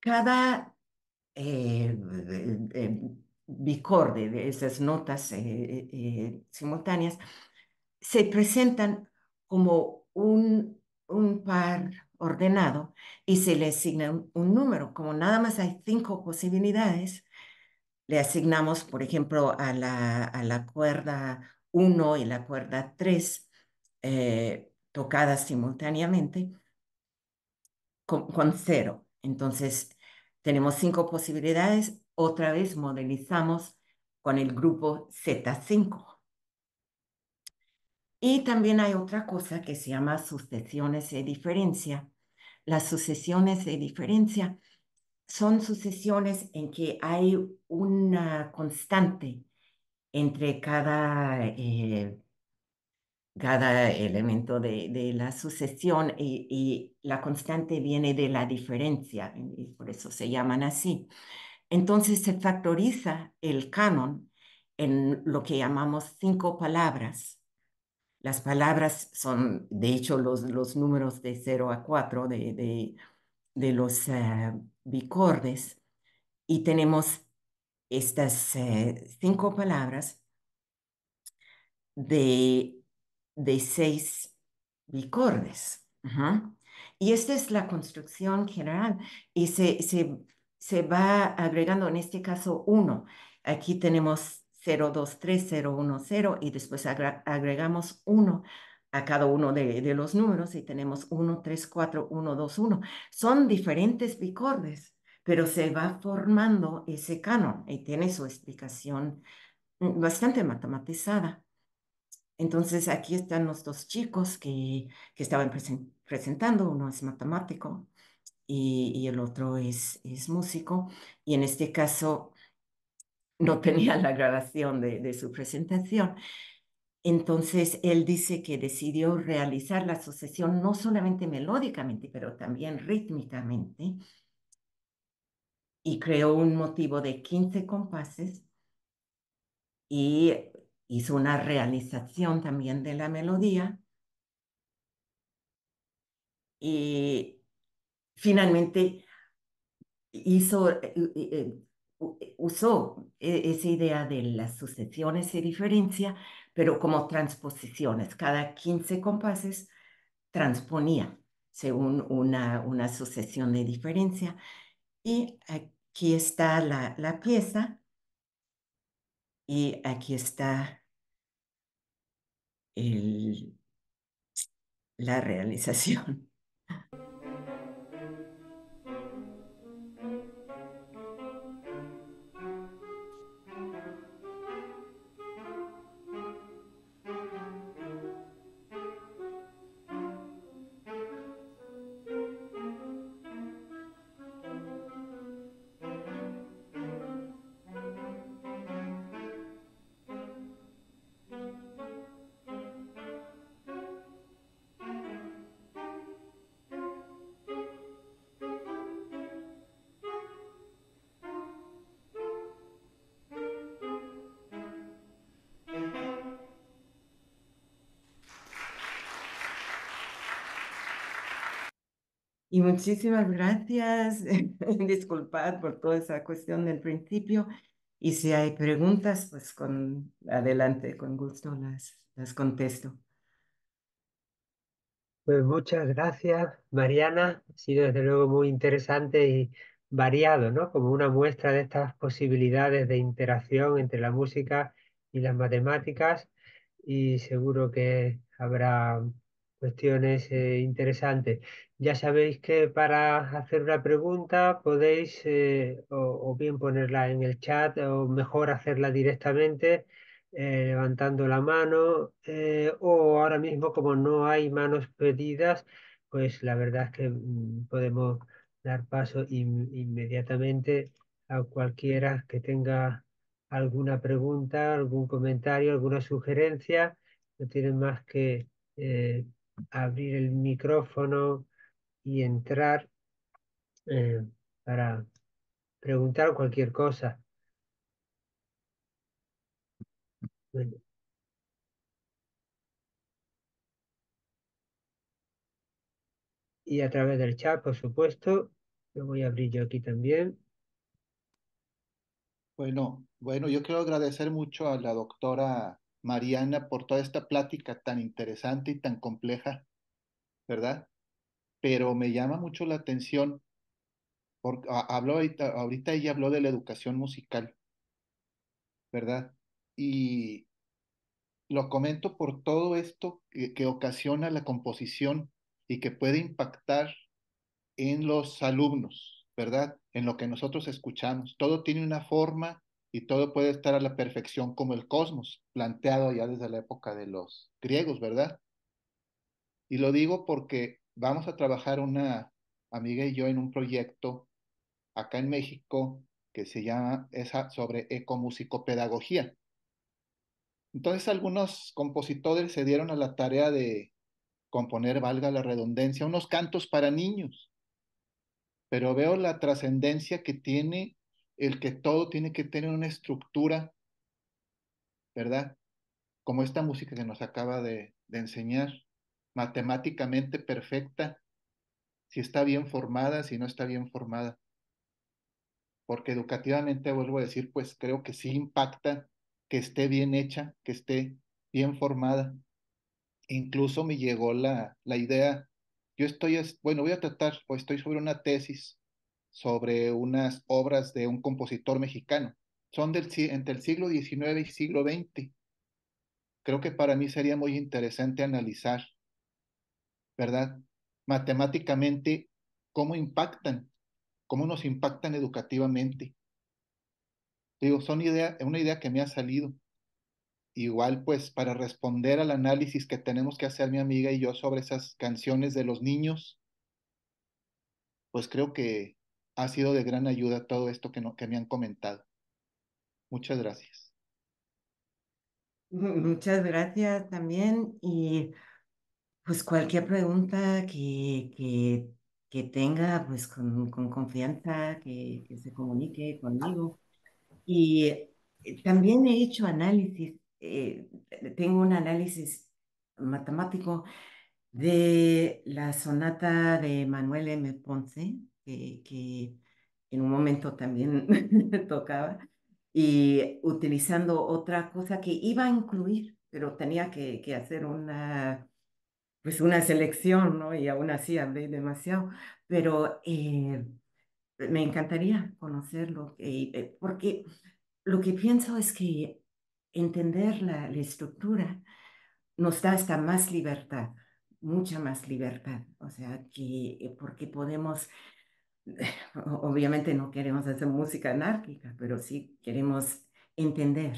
cada eh, bicorde de esas notas eh, eh, simultáneas se presentan como un, par ordenado y se le asigna un, número. Como nada más hay cinco posibilidades, le asignamos, por ejemplo, a la, cuerda 1 y la cuerda 3 tocadas simultáneamente, con, cero. Entonces, tenemos cinco posibilidades. Otra vez modelizamos con el grupo Z5. Y también hay otra cosa que se llama sucesiones de diferencia. Las sucesiones de diferencia son sucesiones en que hay una constante entre cada eh, cada elemento de, la sucesión y, la constante viene de la diferencia, y por eso se llaman así. Entonces se factoriza el canon en lo que llamamos cinco palabras. Las palabras son, de hecho, los, los números de 0 a 4 de, los eh, bicordes. Y tenemos estas eh, cinco palabras de de seis bicordes Y esta es la construcción general y se, va agregando en este caso uno. Aquí tenemos 0, 0, 2, 3, 1, 0 y después agregamos uno a cada uno de, los números y tenemos 1, 3, 4, 1, 2, 1. Son diferentes bicordes pero se va formando ese canon y tiene su explicación mm, bastante matematizada. Entonces aquí están los dos chicos que, estaban presentando, uno es matemático y, el otro es, es músico, y en este caso no tenía la grabación de, su presentación. Entonces, él dice que decidió realizar la sucesión no solamente melódicamente, pero también rítmicamente, y creó un motivo de 15 compases y hizo una realización también de la melodía. Y finalmente hizo, eh, eh, eh, usó e, esa idea de las sucesiones y diferencia, pero como transposiciones. Cada 15 compases transponía según una, una sucesión de diferencia. Y aquí está la, la pieza. Y aquí está el, la realización. Y muchísimas gracias. Disculpad por toda esa cuestión del principio. Y si hay preguntas, pues con adelante, con gusto las, las contesto. Pues muchas gracias, Mariana. Ha sido desde luego muy interesante y variado, ¿no? Como una muestra de estas posibilidades de interacción entre la música y las matemáticas. Y seguro que habrá cuestiones eh, interesantes. Ya sabéis que para hacer una pregunta podéis eh, o, bien ponerla en el chat o mejor hacerla directamente eh, levantando la mano o ahora mismo como no hay manos pedidas, pues la verdad es que mm, podemos dar paso inmediatamente a cualquiera que tenga alguna pregunta, algún comentario, alguna sugerencia. No tienen más que abrir el micrófono y entrar eh, para preguntar cualquier cosa. Y a través del chat, por supuesto, lo voy a abrir yo aquí también. Bueno, bueno, yo quiero agradecer mucho a la doctora Mariana, por toda esta plática tan interesante y tan compleja, ¿verdad? Pero me llama mucho la atención, porque habló ahorita, ella habló de la educación musical, ¿verdad? Y lo comento por todo esto que ocasiona la composición y que puede impactar en los alumnos, ¿verdad? En lo que nosotros escuchamos. Todo tiene una forma y todo puede estar a la perfección como el cosmos, planteado ya desde la época de los griegos, ¿verdad? Y lo digo porque vamos a trabajar una amiga y yo en un proyecto acá en México que se llama esa sobre ecomusicopedagogía. Entonces algunos compositores se dieron a la tarea de componer, valga la redundancia, unos cantos para niños, pero veo la trascendencia que tiene el que todo tiene que tener una estructura, ¿verdad? Como esta música que nos acaba de, enseñar, matemáticamente perfecta, si está bien formada, si no está bien formada. Porque educativamente, vuelvo a decir, pues creo que sí impacta que esté bien hecha, que esté bien formada. Incluso me llegó la, la idea, yo estoy, bueno, voy a tratar, o estoy sobre una tesis sobre unas obras de un compositor mexicano. Son del, entre el siglo XIX y siglo XX. Creo que para mí sería muy interesante analizar, ¿verdad? Matemáticamente, cómo impactan, cómo nos impactan educativamente. Digo, son idea, una idea que me ha salido. Igual, pues, para responder al análisis que tenemos que hacer mi amiga y yo sobre esas canciones de los niños, pues creo que ha sido de gran ayuda todo esto que, me han comentado. Muchas gracias. Mm, muchas gracias también y pues cualquier pregunta que, que, tenga, pues con, confianza, que, se comunique conmigo. Y eh, también he hecho análisis, eh, tengo un análisis matemático de la sonata de Manuel M. Ponce, que, en un momento también tocaba, y utilizando otra cosa que iba a incluir, pero tenía que, hacer una, pues una selección, ¿no? Y aún así hablé demasiado, pero eh, me encantaría conocerlo, eh, porque lo que pienso es que entender la, la, estructura nos da hasta más libertad, mucha más libertad, o sea, que eh, porque podemos obviamente no queremos hacer música anárquica, pero sí queremos entender,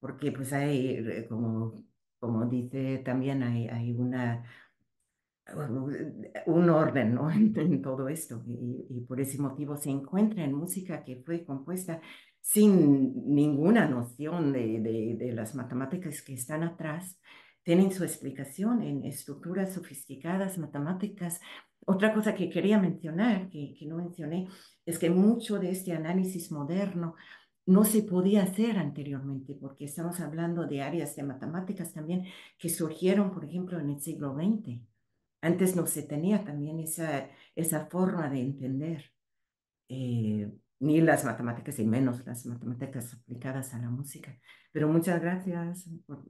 porque pues hay, eh, como, como dice también, hay, hay una, un orden ¿no? en, todo esto y, por ese motivo se encuentra en música que fue compuesta sin ninguna noción de las matemáticas que están atrás, tienen su explicación en estructuras sofisticadas, matemáticas otra cosa que quería mencionar, que, no mencioné, es que mucho de este análisis moderno no se podía hacer anteriormente, porque estamos hablando de áreas de matemáticas también que surgieron, por ejemplo, en el siglo XX. Antes no se tenía también esa, esa forma de entender eh, ni las matemáticas y menos las matemáticas aplicadas a la música. Pero muchas gracias por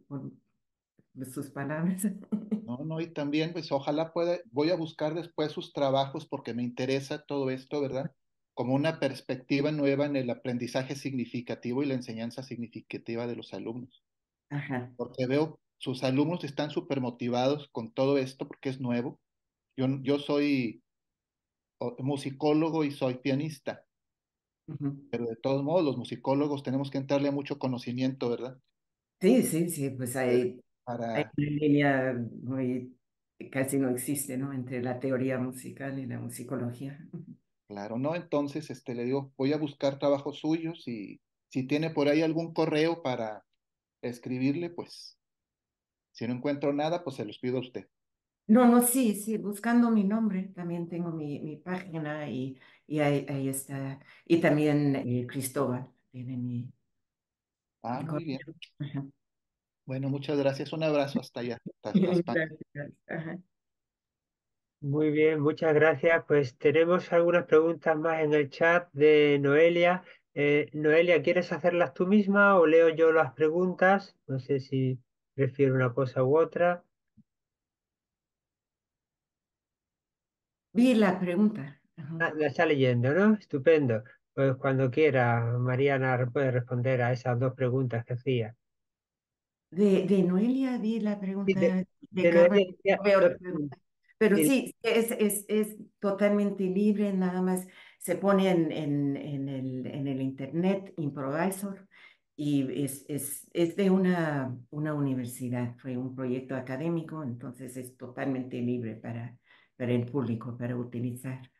sus palabras. No, no, y también, pues ojalá pueda, voy a buscar después sus trabajos porque me interesa todo esto, ¿verdad? Como una perspectiva nueva en el aprendizaje significativo y la enseñanza significativa de los alumnos. Ajá. Porque veo, sus alumnos están súper motivados con todo esto porque es nuevo. Yo, yo soy musicólogo y soy pianista, pero de todos modos los musicólogos tenemos que entrarle mucho conocimiento, ¿verdad? Sí, sí, sí, pues hay eh, hay una línea muy, casi no existe, ¿no? Entre la teoría musical y la musicología. Claro, ¿no? Entonces, este, le digo, voy a buscar trabajos suyos y si tiene por ahí algún correo para escribirle, pues, si no encuentro nada, pues se los pido a usted. No, no, sí, sí, buscando mi nombre, también tengo mi, mi página y, y ahí, ahí, está. Y también eh, Cristóbal tiene mi... Ah, muy bien. Ajá. Bueno, muchas gracias. Un abrazo hasta allá. Muy bien, muchas gracias. Pues tenemos algunas preguntas más en el chat de Noelia. Eh, Noelia, ¿quieres hacerlas tú misma o leo yo las preguntas? No sé si prefiero una cosa u otra. Vi las preguntas. Ah, la está leyendo, ¿no? Estupendo. Pues cuando quiera, Mariana puede responder a esas dos preguntas que hacía. De, Noelia vi la pregunta. Pero sí, es, es, es, totalmente libre, nada más se pone en, en, en, el, en el, internet improvisor y es, es, es de una, una universidad, fue un proyecto académico, entonces es totalmente libre para, para el público, para utilizar.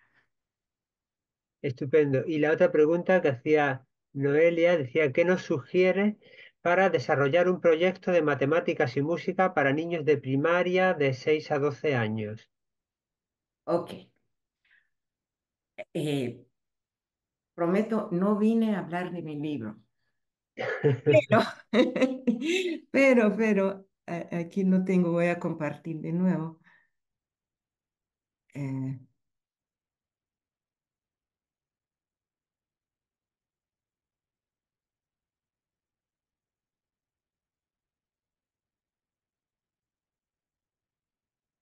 Estupendo. Y la otra pregunta que hacía Noelia decía, ¿qué nos sugiere para desarrollar un proyecto de matemáticas y música para niños de primaria de 6 a 12 años. Ok. Eh, prometo, no vine a hablar de mi libro. Pero, pero, pero, aquí no tengo, voy a compartir de nuevo. Eh.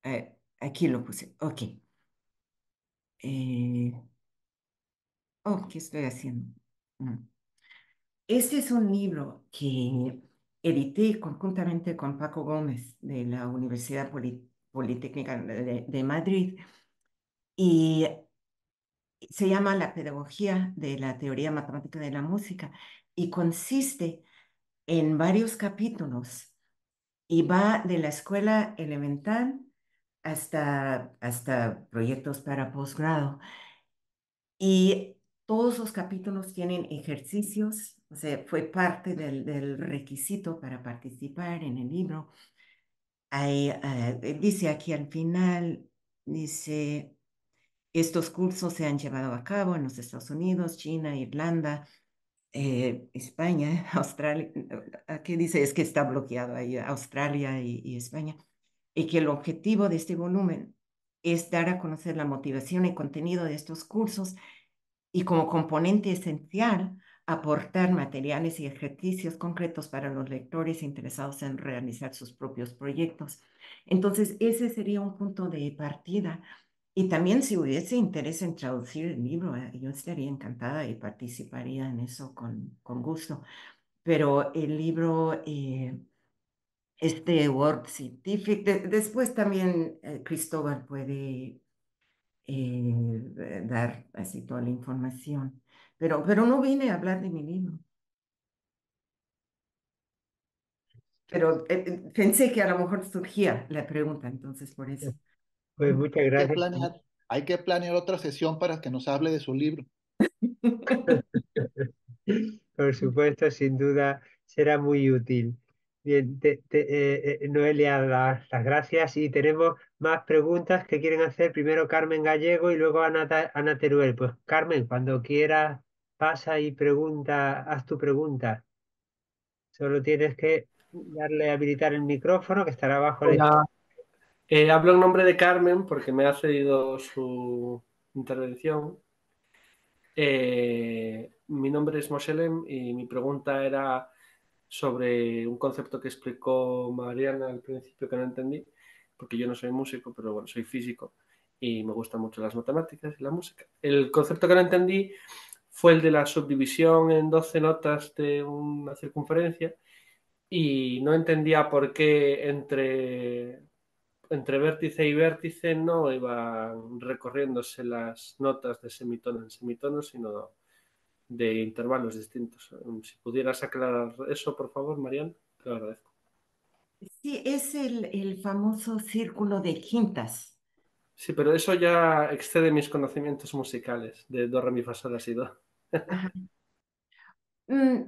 Eh, aquí lo puse. Ok. Eh, oh, ¿qué estoy haciendo? Mm. Este es un libro que edité conjuntamente con Paco Gómez de la Universidad Politécnica de Madrid y se llama La Pedagogía de la Teoría Matemática de la Música y consiste en varios capítulos y va de la escuela elemental hasta, hasta proyectos para posgrado. Y todos los capítulos tienen ejercicios, o sea, fue parte del, requisito para participar en el libro. Ah, eh, dice aquí al final, dice, estos cursos se han llevado a cabo en los Estados Unidos, China, Irlanda, eh, España, Australia, qué dice es que está bloqueado ahí Australia y España y que el objetivo de este volumen es dar a conocer la motivación y contenido de estos cursos y como componente esencial aportar materiales y ejercicios concretos para los lectores interesados en realizar sus propios proyectos. Entonces, ese sería un punto de partida. Y también si hubiese interés en traducir el libro, eh, yo estaría encantada y participaría en eso con, gusto. Pero el libro eh, este Word Scientific. después también eh, Cristóbal puede eh, dar así toda la información. Pero, pero no vine a hablar de mi libro. Pero eh, pensé que a lo mejor surgía la pregunta, entonces por eso. Pues muchas gracias. hay que planear otra sesión para que nos hable de su libro. por supuesto, sin duda, será muy útil. Bien, eh, eh, Noelia, las, gracias. Y tenemos más preguntas que quieren hacer primero Carmen Gallego y luego Ana, Ana Teruel. Pues Carmen, cuando quieras, pasa y pregunta, haz tu pregunta. Solo tienes que darle a habilitar el micrófono que estará abajo. Eh, hablo en nombre de Carmen porque me ha cedido su intervención. mi nombre es Moselem y mi pregunta era sobre un concepto que explicó Mariana al principio que no entendí, porque yo no soy músico, pero bueno, soy físico y me gustan mucho las matemáticas y la música. El concepto que no entendí fue el de la subdivisión en 12 notas de una circunferencia y no entendía por qué entre, entre vértice y vértice no iban recorriéndose las notas de semitono en semitono, sino de intervalos distintos. Um, si pudieras aclarar eso, por favor, Marian, te lo agradezco. Sí, es el, famoso círculo de quintas. Sí, pero eso ya excede mis conocimientos musicales de do, re, mi, fa, mm,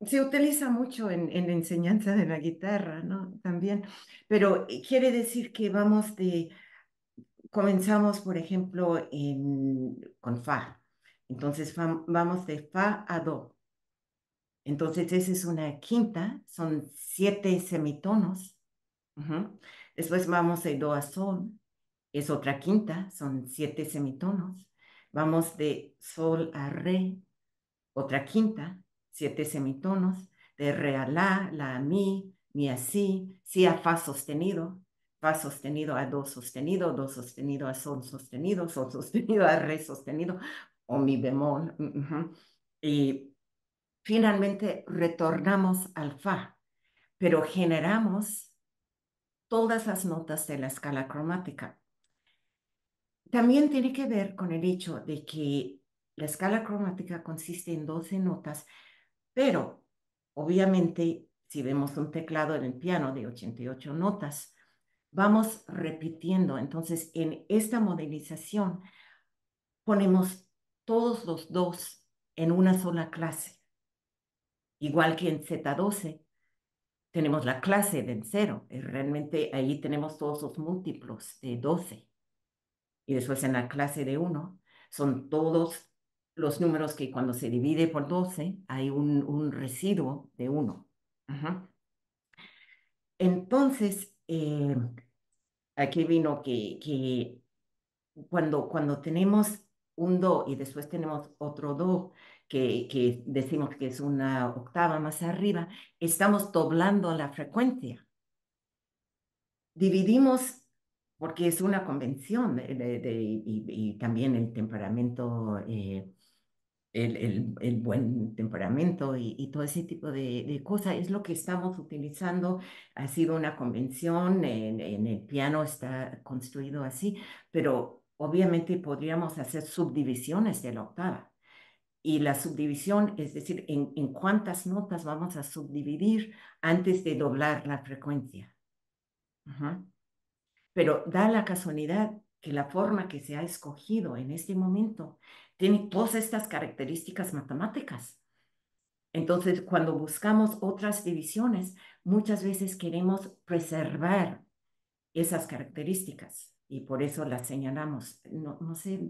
se utiliza mucho en, la enseñanza de la guitarra, ¿no? También, pero eh, quiere decir que vamos de, comenzamos, por ejemplo, en, con fa, entonces vamos de fa a do. Entonces esa es una quinta, son siete semitonos. Después vamos de do a sol, es otra quinta, son siete semitonos. Vamos de sol a re, otra quinta, siete semitonos. De re a la, la a mi, mi a si, si a fa sostenido, fa sostenido a do sostenido, do sostenido a sol sostenido, sol sostenido a re sostenido o mi bemol. Y finalmente retornamos al fa, pero generamos todas las notas de la escala cromática. También tiene que ver con el hecho de que la escala cromática consiste en 12 notas, pero obviamente si vemos un teclado en el piano de 88 notas, vamos repitiendo. Entonces, en esta modelización ponemos todos los dos en una sola clase. Igual que en Z12, tenemos la clase de cero, eh, realmente ahí tenemos todos los múltiplos de 12. Y después en la clase de 1 son todos los números que cuando se divide por 12 hay un, residuo de 1. Entonces, eh, aquí vino que, cuando, cuando tenemos un do y después tenemos otro do que, decimos que es una octava más arriba, estamos doblando la frecuencia. Dividimos, porque es una convención de, y, también el temperamento, eh, el, buen temperamento y, todo ese tipo de, cosas, es lo que estamos utilizando. Ha sido una convención, en, en el piano está construido así, pero obviamente podríamos hacer subdivisiones de la octava. Y la subdivisión, es decir, en, cuántas notas vamos a subdividir antes de doblar la frecuencia. Pero da la casualidad que la forma que se ha escogido en este momento tiene todas estas características matemáticas. Entonces, cuando buscamos otras divisiones, muchas veces queremos preservar esas características y por eso la señalamos. No, sé,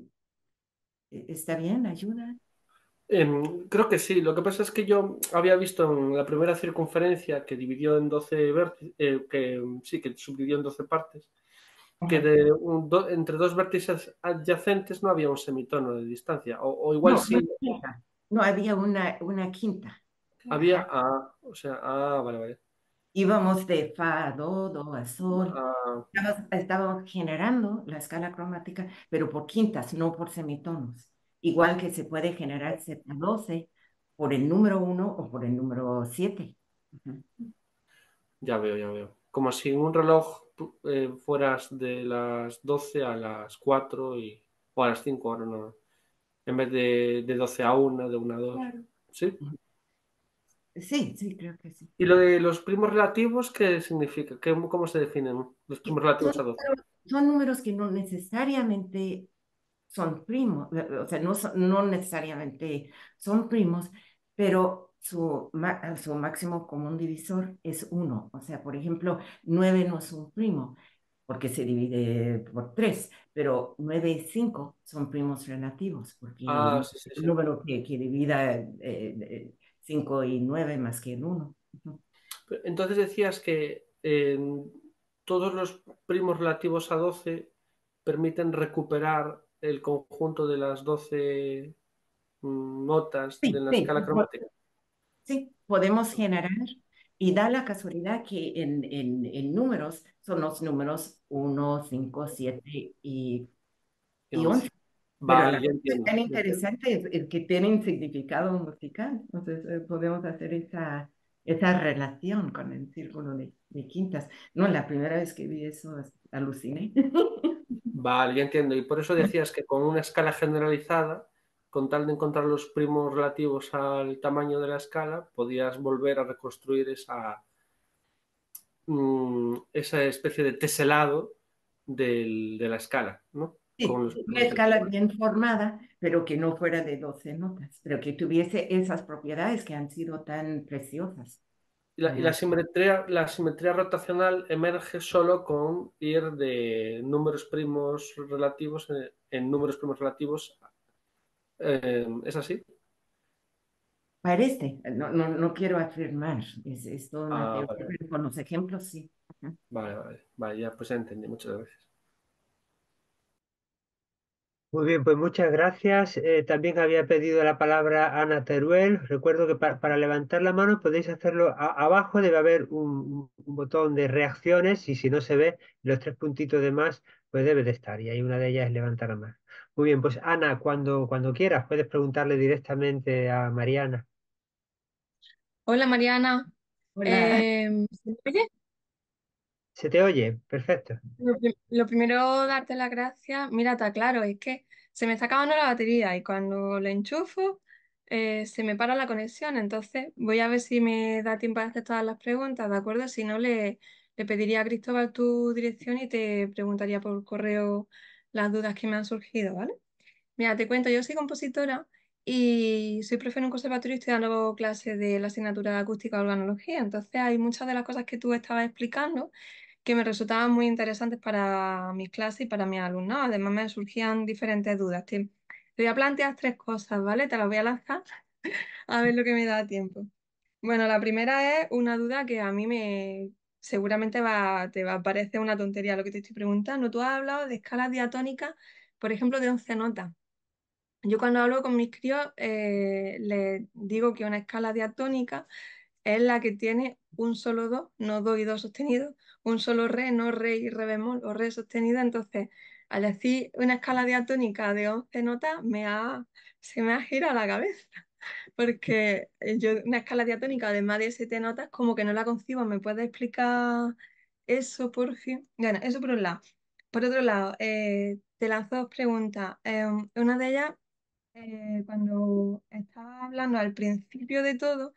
¿e-, ¿está bien? ¿Ayuda? Em, creo que sí. Lo que pasa es que yo había visto en la primera circunferencia que dividió en 12 vértices, eh, que mm, sí, que subdividió en 12 partes, que de entre dos vértices adyacentes no había un semitono de distancia. O, igual no, sí. No, había una, una quinta. Había, ah, o sea, ah, vale, vale íbamos de fa a do, do a sol. Uh, generando la escala cromática, pero por quintas, no por semitonos. Igual que se puede generar Z12 por el número 1 o por el número 7. Ya veo, ya veo. Como si un reloj eh, fueras de las 12 a las 4 y, o a las 5, ahora no. En vez de, 12 a 1, de 1 a 2. Sí. Sí, sí, creo que sí. ¿Y lo de los primos relativos qué significa? ¿Cómo se definen los primos relativos a dos? Son números que no necesariamente son primos, o sea, no, no necesariamente son primos, pero su, su máximo común divisor es uno. O sea, por ejemplo, nueve no es un primo porque se divide por tres, pero nueve y cinco son primos relativos, porque ah, el número que, que divida eh, eh, 5 y 9 más que en 1. Entonces decías que eh, todos los primos relativos a 12 permiten recuperar el conjunto de las 12 mm, notas de la escala cromática. Sí, podemos generar y da la casualidad que en, en, en números son los números 1, 5, 7 y, y 11. Vale, es tan interesante es, que tienen significado musical. Entonces eh, podemos hacer esa, esa relación con el círculo de, quintas. No, la primera vez que vi eso aluciné. Vale, ya entiendo. Y por eso decías que con una escala generalizada, con tal de encontrar los primos relativos al tamaño de la escala, podías volver a reconstruir esa, mm, esa especie de teselado del, de la escala, ¿no? una escala bien formada, pero que no fuera de 12 notas, pero que tuviese esas propiedades que han sido tan preciosas. Y la, simetría, la simetría rotacional emerge solo con ir de números primos relativos eh, en, números primos relativos. Eh, ¿Es así? Parece, no, quiero afirmar, es, todo ah, con los ejemplos sí. Vale, vale, vale, ya pues ya entendí, muchas gracias. Muy bien, pues muchas gracias. Eh, también había pedido la palabra Ana Teruel. Recuerdo que para levantar la mano podéis hacerlo abajo, debe haber un, botón de reacciones y si no se ve, los tres puntitos de más, pues debe de estar. Y ahí una de ellas es levantar la mano. Muy bien, pues Ana, cuando, cuando quieras, puedes preguntarle directamente a Mariana. Hola Mariana. Hola. Eh, ¿Se se te oye, perfecto. Lo, primero, darte las gracias. Mira, está claro, es que se me está acabando la batería y cuando la enchufo eh, se me para la conexión. Entonces, voy a ver si me da tiempo de hacer todas las preguntas, ¿de acuerdo? Si no, le, le pediría a Cristóbal tu dirección y te preguntaría por correo las dudas que me han surgido, ¿vale? Mira, te cuento, yo soy compositora y soy profesora en un conservatorio y estoy dando clases de la asignatura de acústica organología. Entonces, hay muchas de las cosas que tú estabas explicando que me resultaban muy interesantes para mis clases y para mis alumnos. Además, me surgían diferentes dudas. Te, voy a plantear tres cosas, ¿vale? Te las voy a lanzar a ver lo que me da tiempo. Bueno, la primera es una duda que a mí me seguramente va, te va a parecer una tontería lo que te estoy preguntando. Tú has hablado de escalas diatónicas, por ejemplo, de 11 notas. Yo cuando hablo con mis críos eh, les digo que una escala diatónica es la que tiene un solo do, no do y do sostenido, un solo re, no re y re bemol o re sostenido. Entonces, al decir una escala diatónica de 11 notas, me ha, se me ha girado la cabeza. Porque yo una escala diatónica de más de 7 notas como que no la concibo. ¿Me puedes explicar eso, por fin? Bueno, eso por un lado. Por otro lado, eh, te lanzo dos preguntas. Em, una de ellas, eh, cuando estaba hablando al principio de todo,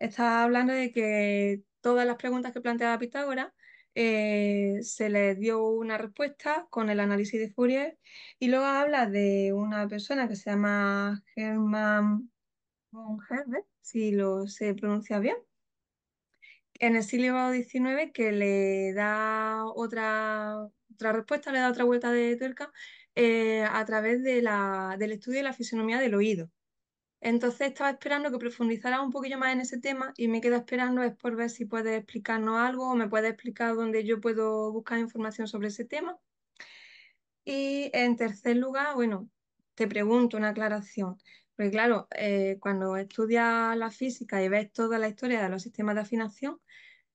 está hablando de que todas las preguntas que planteaba Pitágoras eh, se le dio una respuesta con el análisis de Fourier y luego habla de una persona que se llama Hermann von si lo se pronuncia bien, en el siglo XIX que le da otra, otra respuesta, le da otra vuelta de tuerca eh, a través del estudio de la fisonomía del oído. Entonces estaba esperando que profundizaras un poquillo más en ese tema y me quedo esperando es por ver si puedes explicarnos algo o me puedes explicar dónde yo puedo buscar información sobre ese tema. Y en tercer lugar, bueno, te pregunto una aclaración. Porque claro, eh, cuando estudias la física y ves toda la historia de los sistemas de afinación,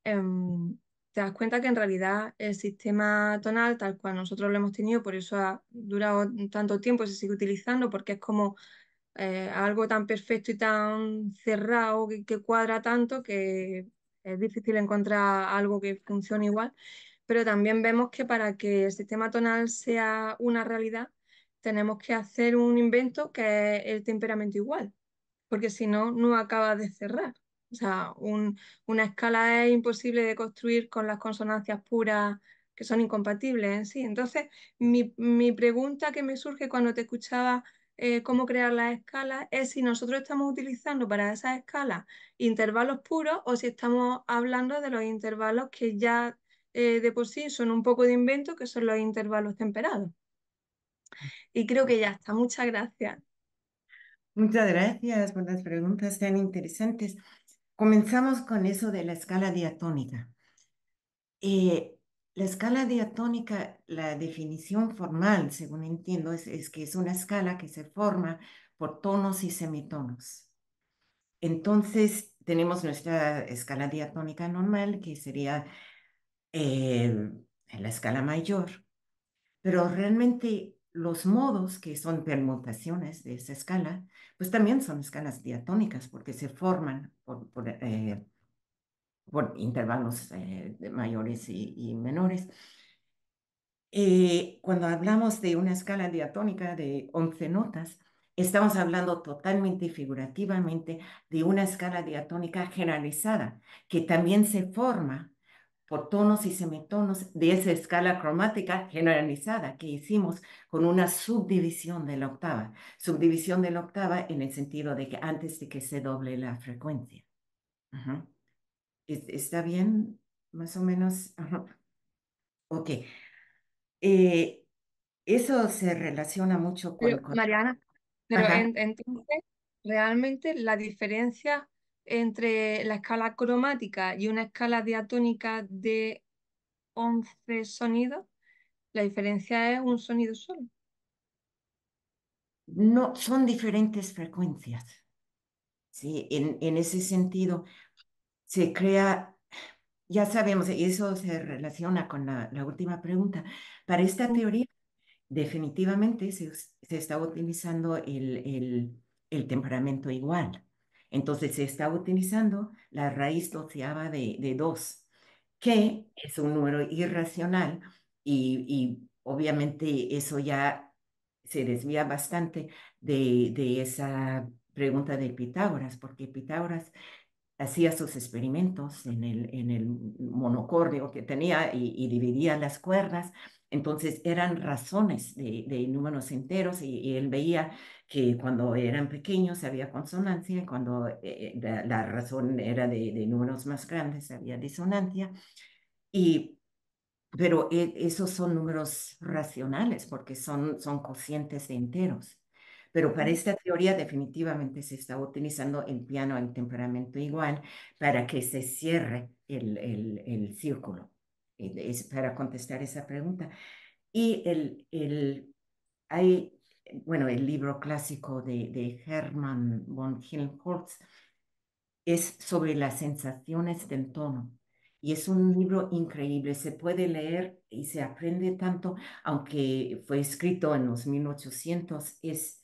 em, te das cuenta que en realidad el sistema tonal, tal cual nosotros lo hemos tenido, por eso ha durado tanto tiempo y se sigue utilizando, porque es como eh, algo tan perfecto y tan cerrado que, cuadra tanto que es difícil encontrar algo que funcione igual. Pero también vemos que para que el sistema tonal sea una realidad, tenemos que hacer un invento que es el temperamento igual, porque si no, no acaba de cerrar. O sea, una escala es imposible de construir con las consonancias puras que son incompatibles en sí. Entonces, mi, mi pregunta que me surge cuando te escuchaba eh, cómo crear las escalas es si nosotros estamos utilizando para esas escalas intervalos puros o si estamos hablando de los intervalos que ya eh, de por sí son un poco de invento, que son los intervalos temperados. Y creo que ya está. Muchas gracias. Muchas gracias por las preguntas sean interesantes. Comenzamos con eso de la escala diatónica. Eh, la escala diatónica, la definición formal, según entiendo, es, que es una escala que se forma por tonos y semitonos. Entonces, tenemos nuestra escala diatónica normal, que sería eh, la escala mayor, pero realmente los modos, que son permutaciones de esa escala, pues también son escalas diatónicas porque se forman por, por eh, por intervalos eh, mayores y, menores. Eh, cuando hablamos de una escala diatónica de 11 notas, estamos hablando totalmente y figurativamente de una escala diatónica generalizada, que también se forma por tonos y semitonos de esa escala cromática generalizada que hicimos con una subdivisión de la octava. Subdivisión de la octava en el sentido de que antes de que se doble la frecuencia. ¿Está bien? Más o menos. Ok. Eh, eso se relaciona mucho con... Mariana, entonces, realmente la diferencia entre la escala cromática y una escala diatónica de 11 sonidos, la diferencia es un sonido solo. No, son diferentes frecuencias. Sí, en, en ese sentido, se crea, ya sabemos, y eso se relaciona con la, última pregunta, para esta teoría definitivamente se, está utilizando el, temperamento igual. Entonces se está utilizando la raíz doceava de, de dos, que es un número irracional y, obviamente eso ya se desvía bastante de, de, esa pregunta de Pitágoras, porque Pitágoras hacía sus experimentos en el, en el monocordio que tenía y, dividía las cuerdas. Entonces eran razones de, números enteros y, él veía que cuando eran pequeños había consonancia, cuando eh, la, razón era de, números más grandes había disonancia. Y, pero eh, esos son números racionales porque son, son cocientes de enteros pero para esta teoría definitivamente se está utilizando el piano en temperamento igual para que se cierre el, el, el círculo, eh, es para contestar esa pregunta. Y el, el, hay, bueno, el libro clásico de, de Hermann von Helmholtz es sobre las sensaciones del tono. Y es un libro increíble, se puede leer y se aprende tanto, aunque fue escrito en los 1800, es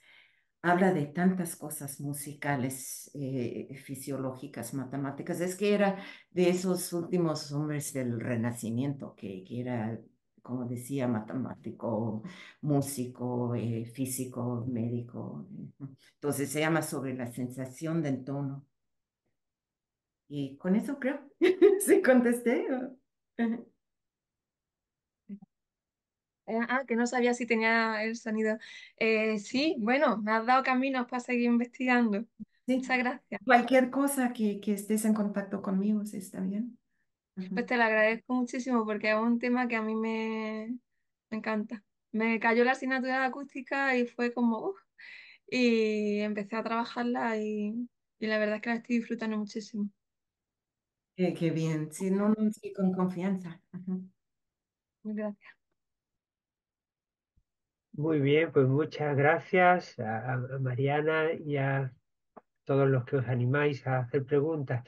habla de tantas cosas musicales, eh, fisiológicas, matemáticas. Es que era de esos últimos hombres del Renacimiento, que, era, como decía, matemático, músico, eh, físico, médico. Eh, entonces se llama sobre la sensación del tono. Y con eso creo, sí contesté. Eh, ah, que no sabía si tenía el sonido. Eh, sí, bueno, me has dado caminos para seguir investigando. Muchas gracias. Cualquier cosa que, estés en contacto conmigo, si está bien. Pues te lo agradezco muchísimo porque es un tema que a mí me, me encanta. Me cayó la asignatura de acústica y fue como, y empecé a trabajarla y, la verdad es que la estoy disfrutando muchísimo. qué bien, sí, no, no, sí, con confianza. muchas Gracias. Muy bien, pues muchas gracias a, Mariana y a todos los que os animáis a hacer preguntas.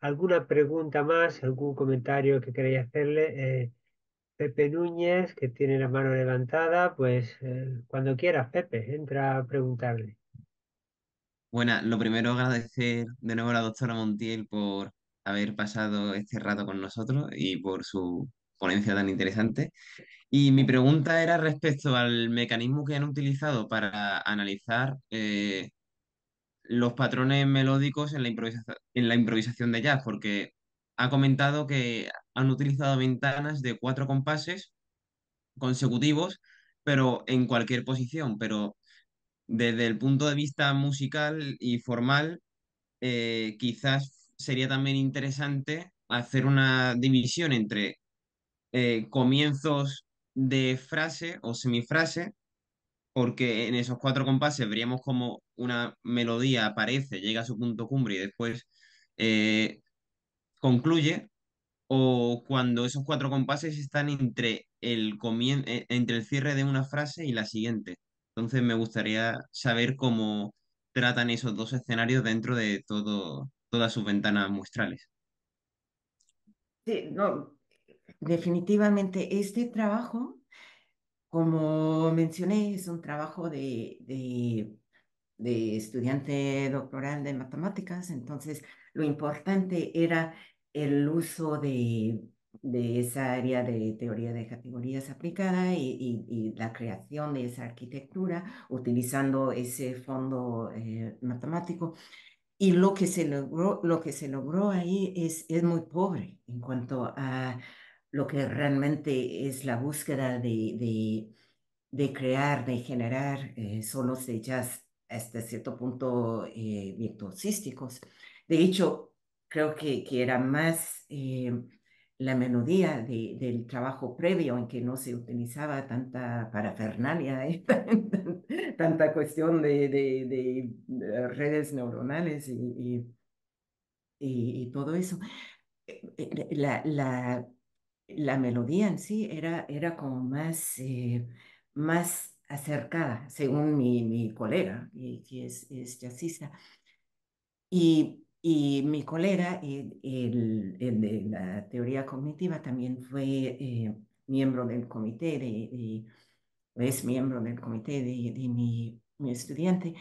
¿Alguna pregunta más, algún comentario que queréis hacerle? Eh, Pepe Núñez, que tiene la mano levantada, pues eh, cuando quieras, Pepe, entra a preguntarle. Bueno, lo primero agradecer de nuevo a la doctora Montiel por haber pasado este rato con nosotros y por su ponencia tan interesante. Y mi pregunta era respecto al mecanismo que han utilizado para analizar eh, los patrones melódicos en la, improvisación, en la improvisación de jazz, porque ha comentado que han utilizado ventanas de cuatro compases consecutivos, pero en cualquier posición. Pero desde el punto de vista musical y formal, eh, quizás sería también interesante hacer una división entre eh, comienzos de frase o semifrase, porque en esos cuatro compases veríamos como una melodía aparece, llega a su punto cumbre y después eh, concluye, o cuando esos cuatro compases están entre el, eh, entre el cierre de una frase y la siguiente. Entonces me gustaría saber cómo tratan esos dos escenarios dentro de todo, todas sus ventanas muestrales. Sí, no, definitivamente este trabajo, como mencioné, es un trabajo de, estudiante doctoral de matemáticas, entonces lo importante era el uso de, esa área de teoría de categorías aplicada y, la creación de esa arquitectura utilizando ese fondo eh, matemático. Y lo que se logró, lo que se logró ahí es, es muy pobre en cuanto a, lo que realmente es la búsqueda de, crear, de generar eh, solos de jazz hasta cierto punto eh, virtuosísticos. De hecho, creo que, que era más eh, la melodía del trabajo previo en que no se utilizaba tanta parafernalia, ¿eh? tanta cuestión de, redes neuronales y, y, todo eso. la, la melodía en sí era, era como más, eh, más acercada, según mi, colega, que es, jazzista. Y, mi colega, el, el, de la teoría cognitiva, también fue eh, miembro del comité, de, es miembro del comité de, mi, mi estudiante.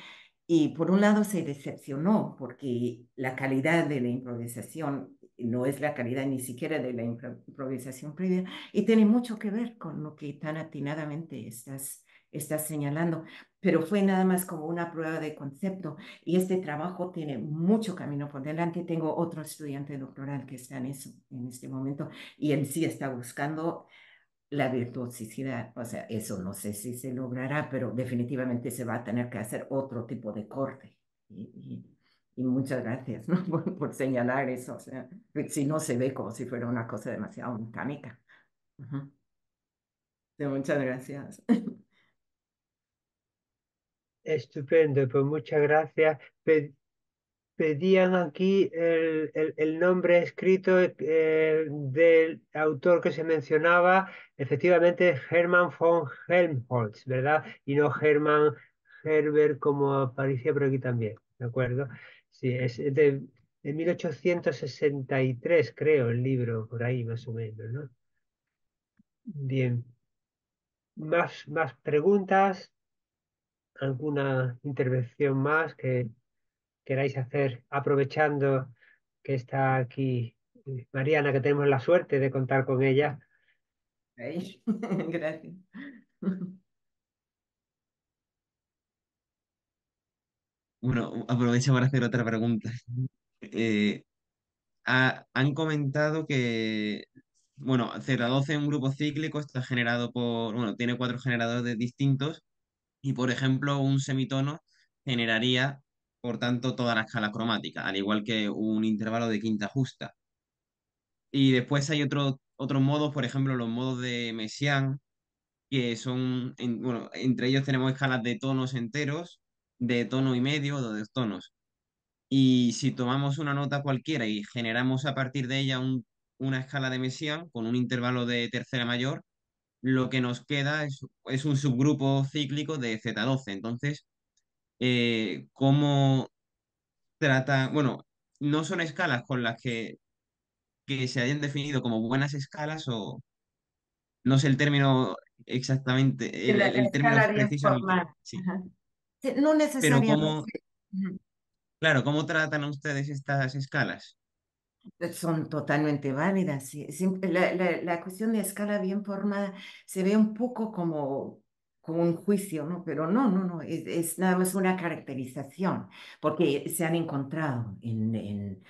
Y por un lado se decepcionó porque la calidad de la improvisación no es la calidad ni siquiera de la improvisación previa, y tiene mucho que ver con lo que tan atinadamente estás, estás señalando, pero fue nada más como una prueba de concepto, y este trabajo tiene mucho camino por delante. Tengo otro estudiante doctoral que está en eso en este momento, y en sí está buscando la virtuosidad, o sea, eso no sé si se logrará, pero definitivamente se va a tener que hacer otro tipo de corte. y, y muchas gracias por, señalar eso. si no se ve como si fuera una cosa demasiado mecánica. muchas gracias. Estupendo, pues muchas gracias. pedían aquí el, nombre escrito eh, eh, del autor que se mencionaba, efectivamente Hermann von Helmholtz, ¿verdad? Y no Hermann Herbert como aparecía por aquí también, ¿de acuerdo? Sí, es de, 1863, creo, el libro, por ahí más o menos, ¿no? Bien. Más, más preguntas, alguna intervención más que queráis hacer aprovechando que está aquí eh, Mariana, que tenemos la suerte de contar con ella. Gracias. Bueno, aprovecho para hacer otra pregunta. Eh, han comentado que, bueno, cr 12 es un grupo cíclico, está generado por, bueno, tiene cuatro generadores distintos y, por ejemplo, un semitono generaría, por tanto, toda la escala cromática, al igual que un intervalo de quinta justa. Y después hay otro- otros modos, por ejemplo, los modos de Messiaen, que son, bueno, entre ellos tenemos escalas de tonos enteros de tono y medio o de dos tonos. Y si tomamos una nota cualquiera y generamos a partir de ella una escala de Messiaen con un intervalo de tercera mayor, lo que nos queda es, un subgrupo cíclico de Z12. Entonces, eh, ¿cómo trata? Bueno, no son escalas con las que, que se hayan definido como buenas escalas o no sé el término exactamente, el, término no necesariamente. claro, ¿cómo tratan ustedes estas escalas? Pues son totalmente válidas. La, la, cuestión de escala bien formada se ve un poco como, como un juicio, ¿no? Pero no, no, no, es, nada más una caracterización, porque se han encontrado en, en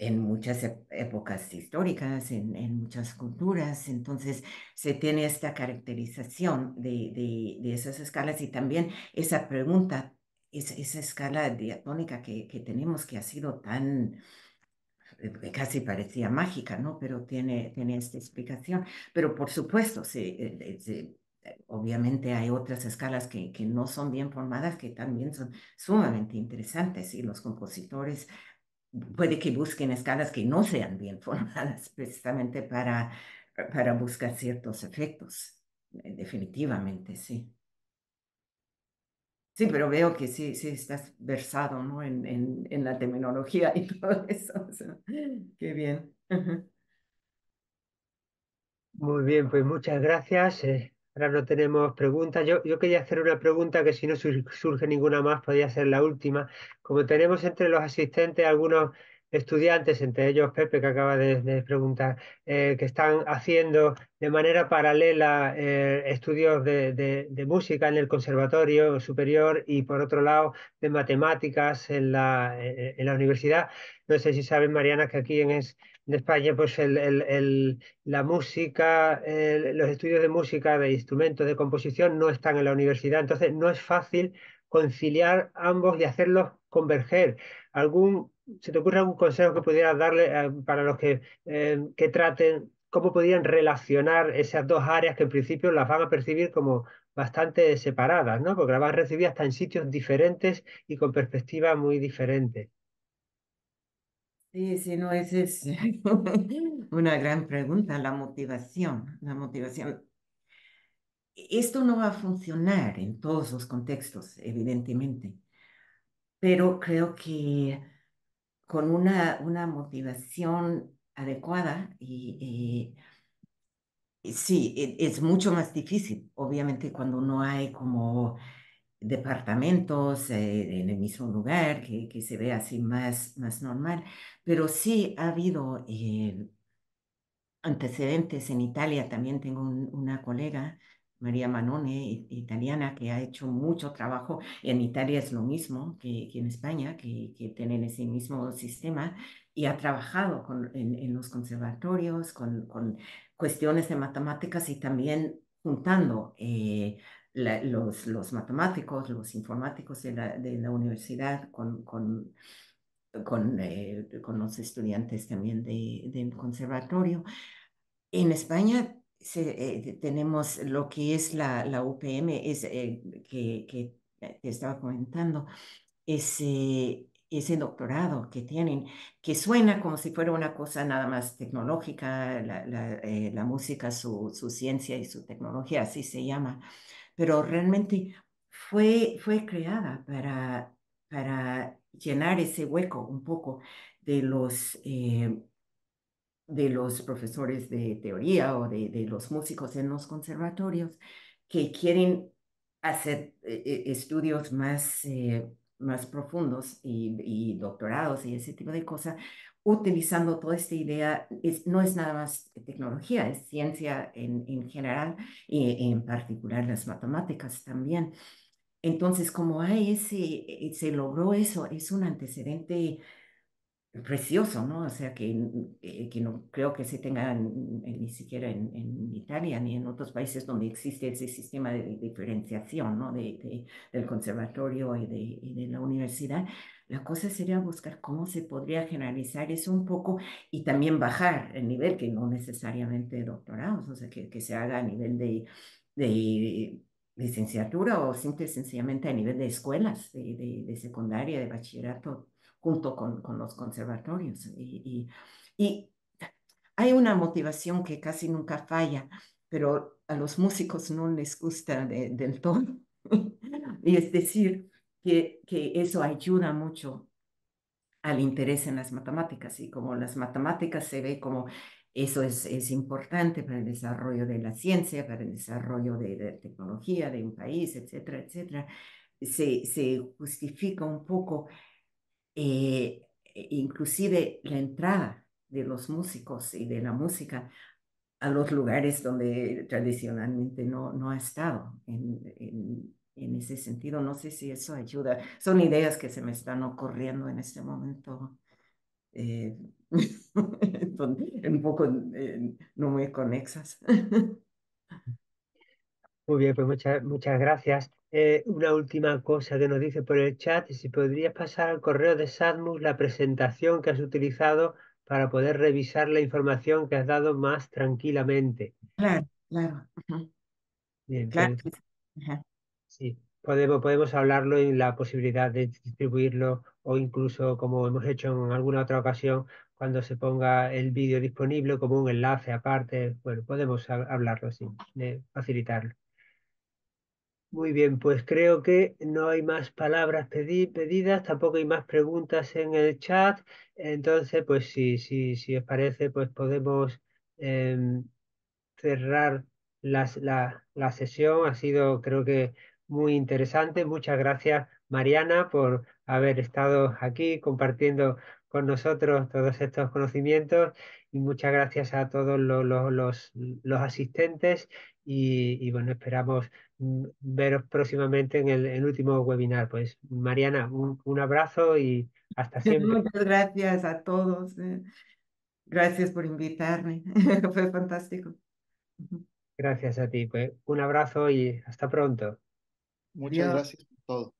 en muchas épocas históricas, en, en, muchas culturas. Entonces se tiene esta caracterización de, de, de esas escalas y también esa pregunta, esa, esa escala diatónica que, que, tenemos que ha sido tan eh, casi parecía mágica, ¿no? Pero tiene, tiene esta explicación. Pero por supuesto, eh, obviamente hay otras escalas que, que no son bien formadas que también son sumamente interesantes y los compositores puede que busquen escalas que no sean bien formadas precisamente para, para buscar ciertos efectos. Eh, definitivamente, sí. Sí, pero veo que sí, sí estás versado ¿no? en, en, la terminología y todo eso. qué bien. Muy bien, pues muchas gracias. Eh, Ahora no tenemos preguntas. Yo, quería hacer una pregunta que si no surge ninguna más podría ser la última. Como tenemos entre los asistentes algunos estudiantes, entre ellos Pepe que acaba de, preguntar, eh, que están haciendo de manera paralela eh, estudios de, música en el conservatorio superior y por otro lado de matemáticas en la, eh, universidad. No sé si saben, Mariana, que aquí en, es, España pues la música, los estudios de música, de instrumentos, de composición no están en la universidad, entonces no es fácil conciliar ambos y hacerlos converger. Algún ¿se te ocurre algún consejo que pudieras darle eh, para los que, eh, que traten cómo podrían relacionar esas dos áreas que en principio las van a percibir como bastante separadas, ¿no? Porque las van a recibir hasta en sitios diferentes y con perspectivas muy diferentes. Sí, sí, no, esa es una gran pregunta, la motivación, la motivación. Esto no va a funcionar en todos los contextos, evidentemente, pero creo que con una, una motivación adecuada y, sí, e, es mucho más difícil, obviamente, cuando no hay como departamentos eh, en el mismo lugar, que, se ve así más, más normal, pero sí ha habido eh, antecedentes en Italia, también tengo una colega María Manone, e-, italiana, que ha hecho mucho trabajo. En Italia es lo mismo que, en España, que, tienen ese mismo sistema y ha trabajado en, los conservatorios, con, cuestiones de matemáticas y también juntando eh, los, los, matemáticos, los informáticos de la, universidad con, con con, eh, los estudiantes también del conservatorio. En España eh, tenemos lo que es la, la UPM, es, eh, que, que, te estaba comentando, ese, ese doctorado que tienen, que suena como si fuera una cosa nada más tecnológica, la, eh, la música, su, su, ciencia y su tecnología, así se llama, pero realmente fue, fue creada para, para llenar ese hueco un poco de los de los profesores de teoría o de, los músicos en los conservatorios que quieren hacer eh, eh, estudios más, eh, más profundos y, doctorados y ese tipo de cosas, utilizando toda esta idea, es, no es nada más tecnología, es ciencia en, general y en particular las matemáticas también. Entonces, como ese, se logró eso, es un antecedente precioso, ¿no? O sea, que, eh, que no creo que se tenga ni siquiera en, en, Italia ni en otros países donde existe ese sistema de, diferenciación, ¿no? De, del conservatorio y de, la universidad. La cosa sería buscar cómo se podría generalizar eso un poco y también bajar el nivel, que no necesariamente doctorados, o sea, que, que se haga a nivel de, licenciatura o simplemente sencillamente a nivel de escuelas, de, de secundaria, de bachillerato junto con, con los conservatorios. Y, y, hay una motivación que casi nunca falla, pero a los músicos no les gusta del todo. y es decir, que, que eso ayuda mucho al interés en las matemáticas y como las matemáticas se ve como eso es, es importante para el desarrollo de la ciencia, para el desarrollo de la tecnología de un país, etcétera, etcétera, se, se justifica un poco eh, e, inclusive la entrada de los músicos y de la música a los lugares donde tradicionalmente no, no ha estado. En, ese sentido, no sé si eso ayuda. Son ideas que se me están ocurriendo en este momento. Eh, un poco eh, no muy conexas. Muy bien, pues muchas, muchas gracias. Eh, una última cosa que nos dice por el chat, si podrías pasar al correo de SADMUS la presentación que has utilizado para poder revisar la información que has dado más tranquilamente. Claro, claro. Bien, pues, Sí, podemos, podemos hablarlo en la posibilidad de distribuirlo o incluso como hemos hecho en alguna otra ocasión, cuando se ponga el vídeo disponible como un enlace aparte, bueno, podemos hablarlo, así, de facilitarlo. Muy bien, pues creo que no hay más palabras pedidas, tampoco hay más preguntas en el chat. Entonces, pues si, si, si os parece, pues podemos em, cerrar la, sesión. Ha sido, creo que, muy interesante. Muchas gracias, Mariana, por haber estado aquí compartiendo con nosotros todos estos conocimientos y muchas gracias a todos los, los, los, asistentes y bueno, esperamos Mm, veros próximamente en el, último webinar. Pues Mariana, un, abrazo y hasta siempre. Muchas gracias a todos. Eh. Gracias por invitarme. Fue fantástico. Gracias a ti. Pues un abrazo y hasta pronto. Muchas gracias por todo.